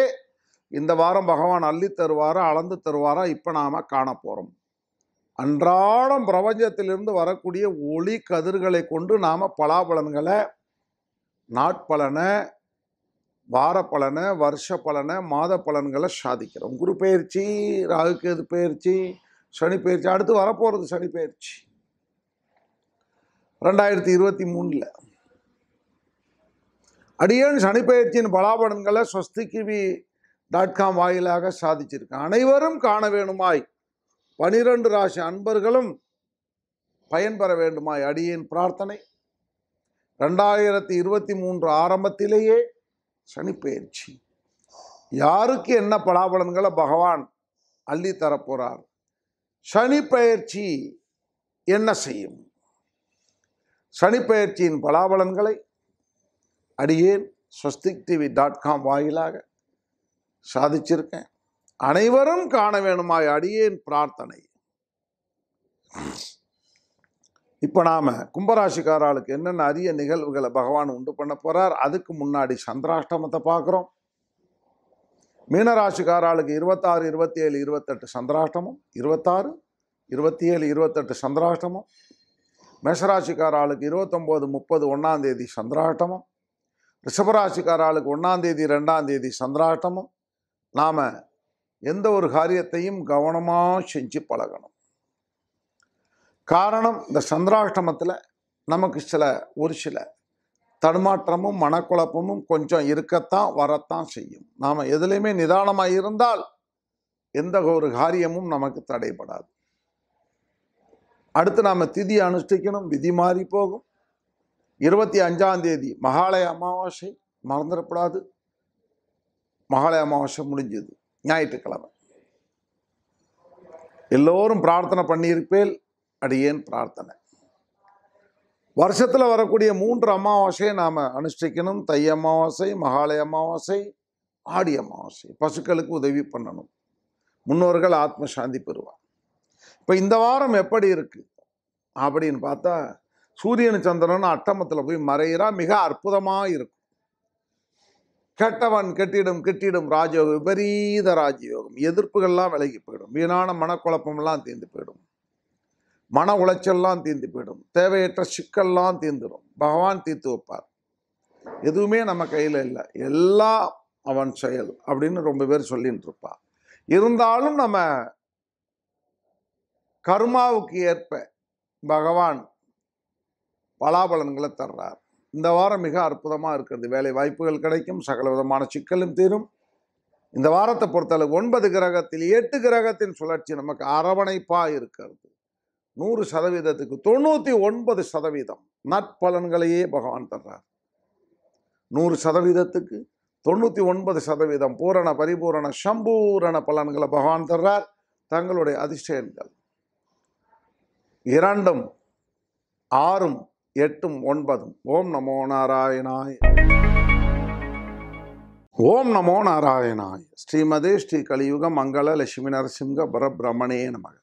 இந்த வாரம் பகவான் அள்ளி தருவாரா அளந்து தருவாரா இப்போ நாம் காண போறோம் அன்றாடம் பிரபஞ்சத்திலிருந்து வரக்கூடிய ஒளி கதிர்களை கொண்டு நாம் பலாபலன்களை நாட்பலனை வார பலனை வருஷ பலனை மாத பலன்களை சாதிக்கிறோம் குரு பயிற்சி ராகுக்கேது பயிற்சி சனி பயிற்சி அடுத்து வரப்போகிறது சனி பயிற்சி ரெண்டாயிரத்தி இருபத்தி மூணில் அடியன் சனி பயிற்சியின் பலாபலன்களை ஸ்வஸ்திகிவி டாட் காம் வாயிலாக சாதிச்சிருக்கேன் அனைவரும் காண வேணுமாய் பனிரெண்டு ராசி அன்பர்களும் பயன்பெற வேண்டுமாய் அடியின் பிரார்த்தனை ரெண்டாயிரத்தி இருபத்தி மூன்று ஆரம்பத்திலேயே சனிப்பெயர்ச்சி யாருக்கு என்ன பலாபலன்களை பகவான் அள்ளி தரப்போகிறார் சனி பயிற்சி என்ன செய்யும் சனி பயிற்சியின் பலாபலன்களை அடியேன் ஸ்வஸ்திக் டிவி டாட் காம் வாயிலாக சாதிச்சிருக்கேன் அனைவரும் காண வேணுமாய் அடியேன் பிரார்த்தனை இப்போ நாம் கும்பராசிக்காராளுக்கு என்னென்ன அரிய நிகழ்வுகளை பகவான் உண்டு பண்ண போகிறார் அதுக்கு முன்னாடி சந்திராஷ்டமத்தை பார்க்குறோம் மீனராசிக்காராளுக்கு இருபத்தாறு இருபத்தி ஏழு இருபத்தெட்டு சந்திராஷ்டமம் இருபத்தாறு இருபத்தி ஏழு இருபத்தெட்டு சந்திராஷ்டமம் மேஷராசிக்காராளுக்கு இருபத்தொம்போது முப்பது ஒன்றாந்தேதி சந்திராஷ்டமம் ரிஷபராசிக்காராளுக்கு ஒன்றாந்தேதி ரெண்டாந்தேதி சந்திராஷ்டமம் நாம் எந்த ஒரு காரியத்தையும் கவனமாக செஞ்சு பழகணும் காரணம் இந்த சந்திராஷ்டமத்தில் நமக்கு சில ஒரு சில தடுமாற்றமும் மனக்குழப்பமும் கொஞ்சம் இருக்கத்தான் வரத்தான் செய்யும் நாம் எதுலேயுமே நிதானமாக இருந்தால் எந்த ஒரு காரியமும் நமக்கு தடைபடாது அடுத்து நாம் திதி அனுஷ்டிக்கணும் விதி மாறி போகும் இருபத்தி அஞ்சாம் தேதி மகாலய அமாவாசை மறந்துடப்படாது மகாலய அமாவாசை முடிஞ்சது ஞாயிற்றுக்கிழமை எல்லோரும் பிரார்த்தனை பண்ணியிருப்பேன் அடியேன் பிரார்த்தனை வருஷத்தில் வரக்கூடிய மூன்று அமாவாசையை நாம் அனுஷ்டிக்கணும் தை அமாவாசை மகாலய அமாவாசை ஆடி அமாவாசை பசுக்களுக்கு உதவி பண்ணணும் முன்னோர்கள் ஆத்ம சாந்தி பெறுவார் இப்போ இந்த வாரம் எப்படி இருக்குது அப்படின்னு பார்த்தா சூரியன் சந்திரன் அட்டமத்தில் போய் மறையிறா மிக அற்புதமாக இருக்கும் கெட்டவன் கெட்டிடும் கெட்டிடும் ராஜயோகம் விபரீத ராஜயோகம் எதிர்ப்புகள்லாம் விலகி போயிடும் வீணான மனக்குழப்பம்லாம் தீர்ந்து போயிடும் மன உளைச்சல்லாம் தீர்ந்து போயிடும் தேவையற்ற சிக்கல்லாம் தீர்ந்துடும் பகவான் தீர்த்து வைப்பார் எதுவுமே நம்ம கையில் இல்லை எல்லாம் அவன் செயல் அப்படின்னு ரொம்ப பேர் சொல்லின்னு இருப்பான் இருந்தாலும் நம்ம கர்மாவுக்கு ஏற்ப பகவான் பலாபலன்களை தர்றார் இந்த வாரம் மிக அற்புதமாக இருக்கிறது வேலை வாய்ப்புகள் கிடைக்கும் சகல விதமான சிக்கலும் தீரும் இந்த வாரத்தை பொறுத்தளவு ஒன்பது கிரகத்தில் எட்டு கிரகத்தின் சுழற்சி நமக்கு அரவணைப்பாக இருக்கிறது நூறு சதவீதத்துக்கு தொண்ணூற்றி ஒன்பது சதவீதம் நற்பலன்களையே பகவான் தர்றார் நூறு சதவீதத்துக்கு தொண்ணூற்றி ஒன்பது சதவீதம் பூரண பரிபூரண சம்பூரண பலன்களை பகவான் தர்றார் தங்களுடைய அதிர்ஷ்டங்கள் இரண்டும் ஆறும் எட்டும் ஒன்பதும் ஓம் நமோ நாராயணாய் ஓம் நமோ நாராயணாய் ஸ்ரீமதே ஸ்ரீ கலியுக மங்கள லட்சுமி நரசிங்க பரபிரமணே நமக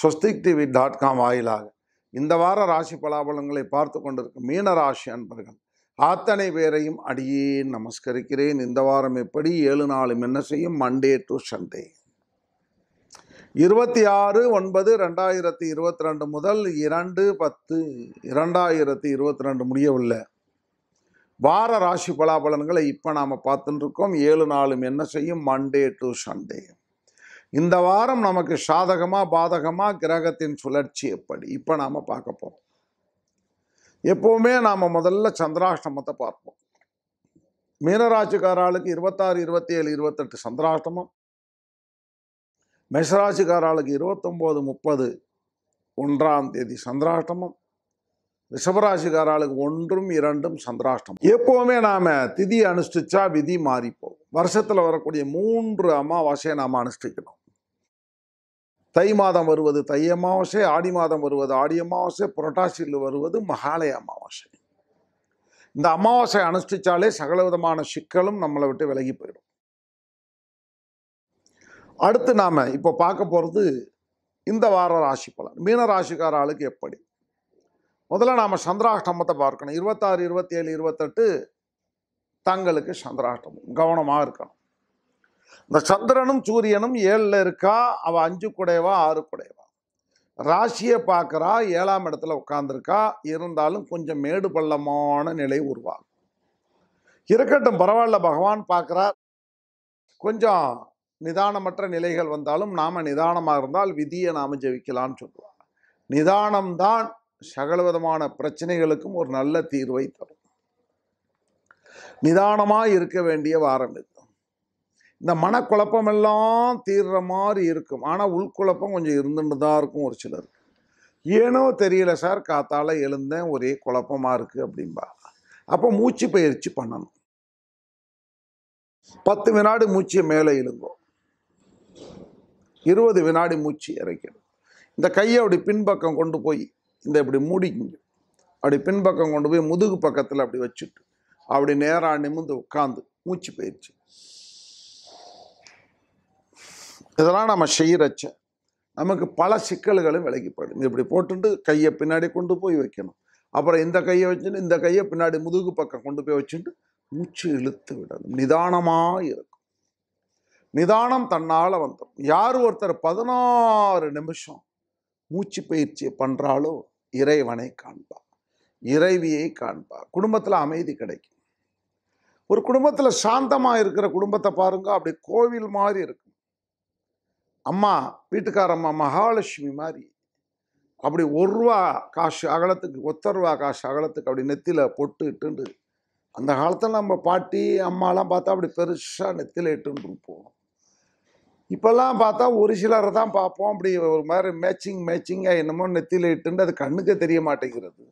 ஸ்வஸ்திக் டிவி டாட் காம் வாயிலாக இந்த வார ராசி பலாபலங்களை பார்த்து கொண்டிருக்கும் மீன ராசி அன்பர்கள் அத்தனை பேரையும் அடியே நமஸ்கரிக்கிறேன் இந்த வாரம் எப்படி ஏழு நாளும் என்ன செய்யும் மண்டே டு சண்டே இருபத்தி ஆறு ஒன்பது ரெண்டாயிரத்தி இருபத்தி ரெண்டு முதல் இரண்டு பத்து இரண்டாயிரத்தி இருபத்தி ரெண்டு முடியவில்லை வார ராசி பலாபலன்களை இப்போ நாம் பார்த்துட்டு இருக்கோம் ஏழு நாளும் என்ன செய்யும் மண்டே டு சண்டே இந்த வாரம் நமக்கு சாதகமாக பாதகமாக கிரகத்தின் சுழற்சி எப்படி இப்போ நாம் பார்க்க போகிறோம் எப்போவுமே நாம் முதல்ல சந்திராஷ்டமத்தை பார்ப்போம் மீனராசிக்காராளுக்கு இருபத்தாறு இருபத்தி ஏழு இருபத்தெட்டு சந்திராஷ்டமம் மெஷராசிக்காராளுக்கு இருபத்தொம்போது முப்பது ஒன்றாம் தேதி சந்திராஷ்டமம் ரிஷபராசிக்காராளுக்கு ஒன்றும் இரண்டும் சந்திராஷ்டமம் எப்போவுமே நாம் திதி அனுஷ்டிச்சா விதி மாறிப்போம் வருஷத்தில் வரக்கூடிய மூன்று அமாவாசையை நாம் அனுஷ்டிக்கணும் தை மாதம் வருவது தை அமாவாசை ஆடி மாதம் வருவது ஆடி அமாவாசை புரட்டாசியில் வருவது மகாலய அமாவாசை இந்த அமாவாசை அனுஷ்டிச்சாலே சகல விதமான சிக்கலும் நம்மளை விட்டு விலகி போயிடும் அடுத்து நாம் இப்போ பார்க்க போகிறது இந்த வார ராசி பலன் மீன ராசிக்கார ஆளுக்கு எப்படி முதல்ல நாம் சந்திராஷ்டமத்தை பார்க்கணும் இருபத்தாறு இருபத்தேழு இருபத்தெட்டு தங்களுக்கு சந்திராஷ்டமம் கவனமாக இருக்கணும் இந்த சந்திரனும் சூரியனும் ஏழில் இருக்கா அவள் அஞ்சு குடையவா ஆறு குடையவா ராசியை பார்க்குறா ஏழாம் இடத்துல உட்காந்துருக்கா இருந்தாலும் கொஞ்சம் மேடு பள்ளமான நிலை உருவாகும் இருக்கட்டும் பரவாயில்ல பகவான் பார்க்குறார் கொஞ்சம் நிதானமற்ற நிலைகள் வந்தாலும் நாம் நிதானமாக இருந்தால் விதியை நாம் ஜெயிக்கலான்னு சொல்லுவாங்க நிதானம்தான் சகலவிதமான பிரச்சனைகளுக்கும் ஒரு நல்ல தீர்வை தரும் நிதானமாக இருக்க வேண்டிய வாரம் இது இந்த எல்லாம் தீர்ற மாதிரி இருக்கும் ஆனால் உள்குழப்பம் கொஞ்சம் இருந்துன்னு தான் இருக்கும் ஒரு சிலருக்கு ஏனோ தெரியல சார் காத்தால் எழுந்தேன் ஒரே குழப்பமாக இருக்குது அப்படின்பா அப்போ மூச்சு பயிற்சி பண்ணணும் பத்து வினாடி மூச்சியை மேலே இழுங்கும் இருபது வினாடி மூச்சு இறைக்கணும் இந்த கையை அப்படி பின்பக்கம் கொண்டு போய் இந்த இப்படி மூடிக்கிங்க அப்படி பின்பக்கம் கொண்டு போய் முதுகு பக்கத்தில் அப்படி வச்சுட்டு அப்படி நேராக நிமிந்து உட்காந்து மூச்சு பயிற்சி இதெல்லாம் நம்ம செய்கிறச்ச நமக்கு பல சிக்கல்களும் விலகிப்படும் இப்படி போட்டுட்டு கையை பின்னாடி கொண்டு போய் வைக்கணும் அப்புறம் இந்த கையை வச்சுட்டு இந்த கையை பின்னாடி முதுகு பக்கம் கொண்டு போய் வச்சுட்டு மூச்சு இழுத்து விடணும் நிதானமாக இருக்கும் நிதானம் தன்னால் வந்துடும் யார் ஒருத்தர் பதினாறு நிமிஷம் மூச்சு பயிற்சியை பண்ணுறாலோ இறைவனை காண்பார் இறைவியை காண்பார் குடும்பத்தில் அமைதி கிடைக்கும் ஒரு குடும்பத்தில் சாந்தமாக இருக்கிற குடும்பத்தை பாருங்க அப்படி கோவில் மாதிரி இருக்கும் அம்மா வீட்டுக்காரம்மா மகாலட்சுமி மாதிரி அப்படி ஒரு ரூபா காசு அகலத்துக்கு ஒத்தர் ரூபா காசு அகலத்துக்கு அப்படி நெத்தியில் பொட்டு இட்டுண்டு அந்த காலத்தில் நம்ம பாட்டி அம்மாலாம் பார்த்தா அப்படி பெருசாக நெத்தியில் இட்டுன்னு இருப்போம் இப்போல்லாம் பார்த்தா ஒரு சிலரை தான் பார்ப்போம் அப்படி ஒரு மாதிரி மேட்சிங் மேட்சிங்காக என்னமோ நெத்தியில் இட்டுன்னு அது கண்ணுக்கே தெரிய மாட்டேங்கிறது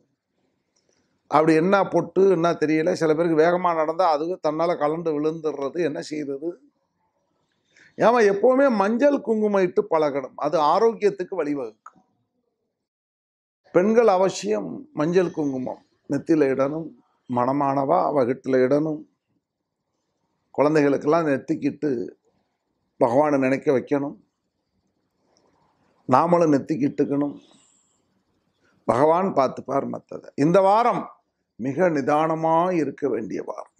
அப்படி என்ன பொட்டு என்ன தெரியல சில பேருக்கு வேகமாக நடந்தால் அதுவும் தன்னால் கலந்து விழுந்துடுறது என்ன செய்கிறது ஏமா எப்போவுமே மஞ்சள் குங்குமம் இட்டு பழகணும் அது ஆரோக்கியத்துக்கு வழிவகுக்கும் பெண்கள் அவசியம் மஞ்சள் குங்குமம் நெத்தியில் இடணும் மனமானவா வகுட்டில் இடணும் குழந்தைகளுக்கெல்லாம் நெத்திக்கிட்டு பகவானை நினைக்க வைக்கணும் நாமளும் நெத்திக்கிட்டுக்கணும் பகவான் பார்த்துப்பார் மற்றதை இந்த வாரம் மிக நிதானமாக இருக்க வேண்டிய வாரம்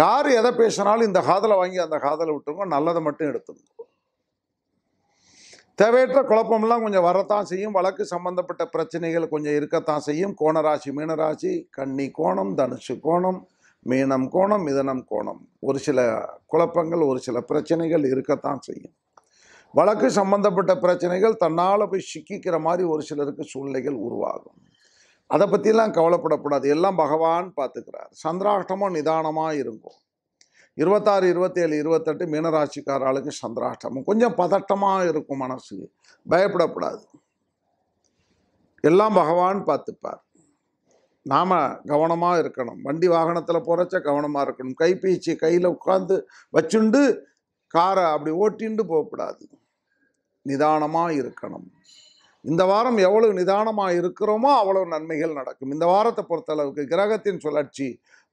யார் எதை பேசினாலும் இந்த காதலை வாங்கி அந்த காதலை விட்டுருங்க நல்லதை மட்டும் எடுத்துங்க தேவையற்ற குழப்பம்லாம் கொஞ்சம் வரத்தான் செய்யும் வழக்கு சம்பந்தப்பட்ட பிரச்சனைகள் கொஞ்சம் இருக்கத்தான் செய்யும் கோணராசி மீனராசி கன்னி கோணம் தனுஷு கோணம் மீனம் கோணம் மிதனம் கோணம் ஒரு சில குழப்பங்கள் ஒரு சில பிரச்சனைகள் இருக்கத்தான் செய்யும் வழக்கு சம்பந்தப்பட்ட பிரச்சனைகள் தன்னால் போய் சிக்கிக்கிற மாதிரி ஒரு சிலருக்கு சூழ்நிலைகள் உருவாகும் அதை பற்றிலாம் கவலைப்படக்கூடாது எல்லாம் பகவான் பார்த்துக்கிறார் சந்திராஷ்டமும் நிதானமாக இருக்கும் இருபத்தாறு இருபத்தேழு இருபத்தெட்டு மீனராசிக்கார ஆளுக்கு சந்திராஷ்டமம் கொஞ்சம் பதட்டமாக இருக்கும் மனசு பயப்படக்கூடாது எல்லாம் பகவான் பார்த்துப்பார் நாம் கவனமாக இருக்கணும் வண்டி வாகனத்தில் போகிறச்ச கவனமாக இருக்கணும் கைப்பீச்சு கையில் உட்காந்து வச்சுண்டு காரை அப்படி ஓட்டிண்டு போகக்கூடாது நிதானமாக இருக்கணும் இந்த வாரம் எவ்வளவு நிதானமாக இருக்கிறோமோ அவ்வளவு நன்மைகள் நடக்கும் இந்த வாரத்தை பொறுத்தளவுக்கு கிரகத்தின் சுழற்சி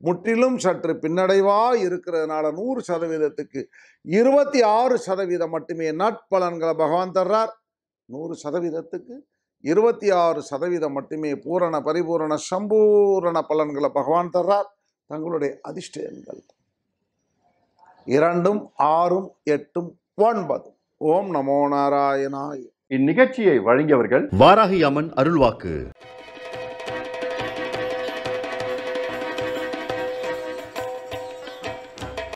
முற்றிலும் சற்று பின்னடைவாக இருக்கிறதுனால நூறு சதவீதத்துக்கு இருபத்தி ஆறு சதவீதம் மட்டுமே நட்பலன்களை பகவான் தர்றார் நூறு சதவீதத்துக்கு இருபத்தி ஆறு சதவீதம் மட்டுமே பூரண பரிபூரண சம்பூரண பலன்களை பகவான் தர்றார் தங்களுடைய அதிர்ஷ்ட எண்கள் இரண்டும் ஆறும் எட்டும் ஒன்பதும் ஓம் நமோ நாராயணாய இந்நிகழ்ச்சியை வழங்கியவர்கள் வாராகி அமன் அருள்வாக்கு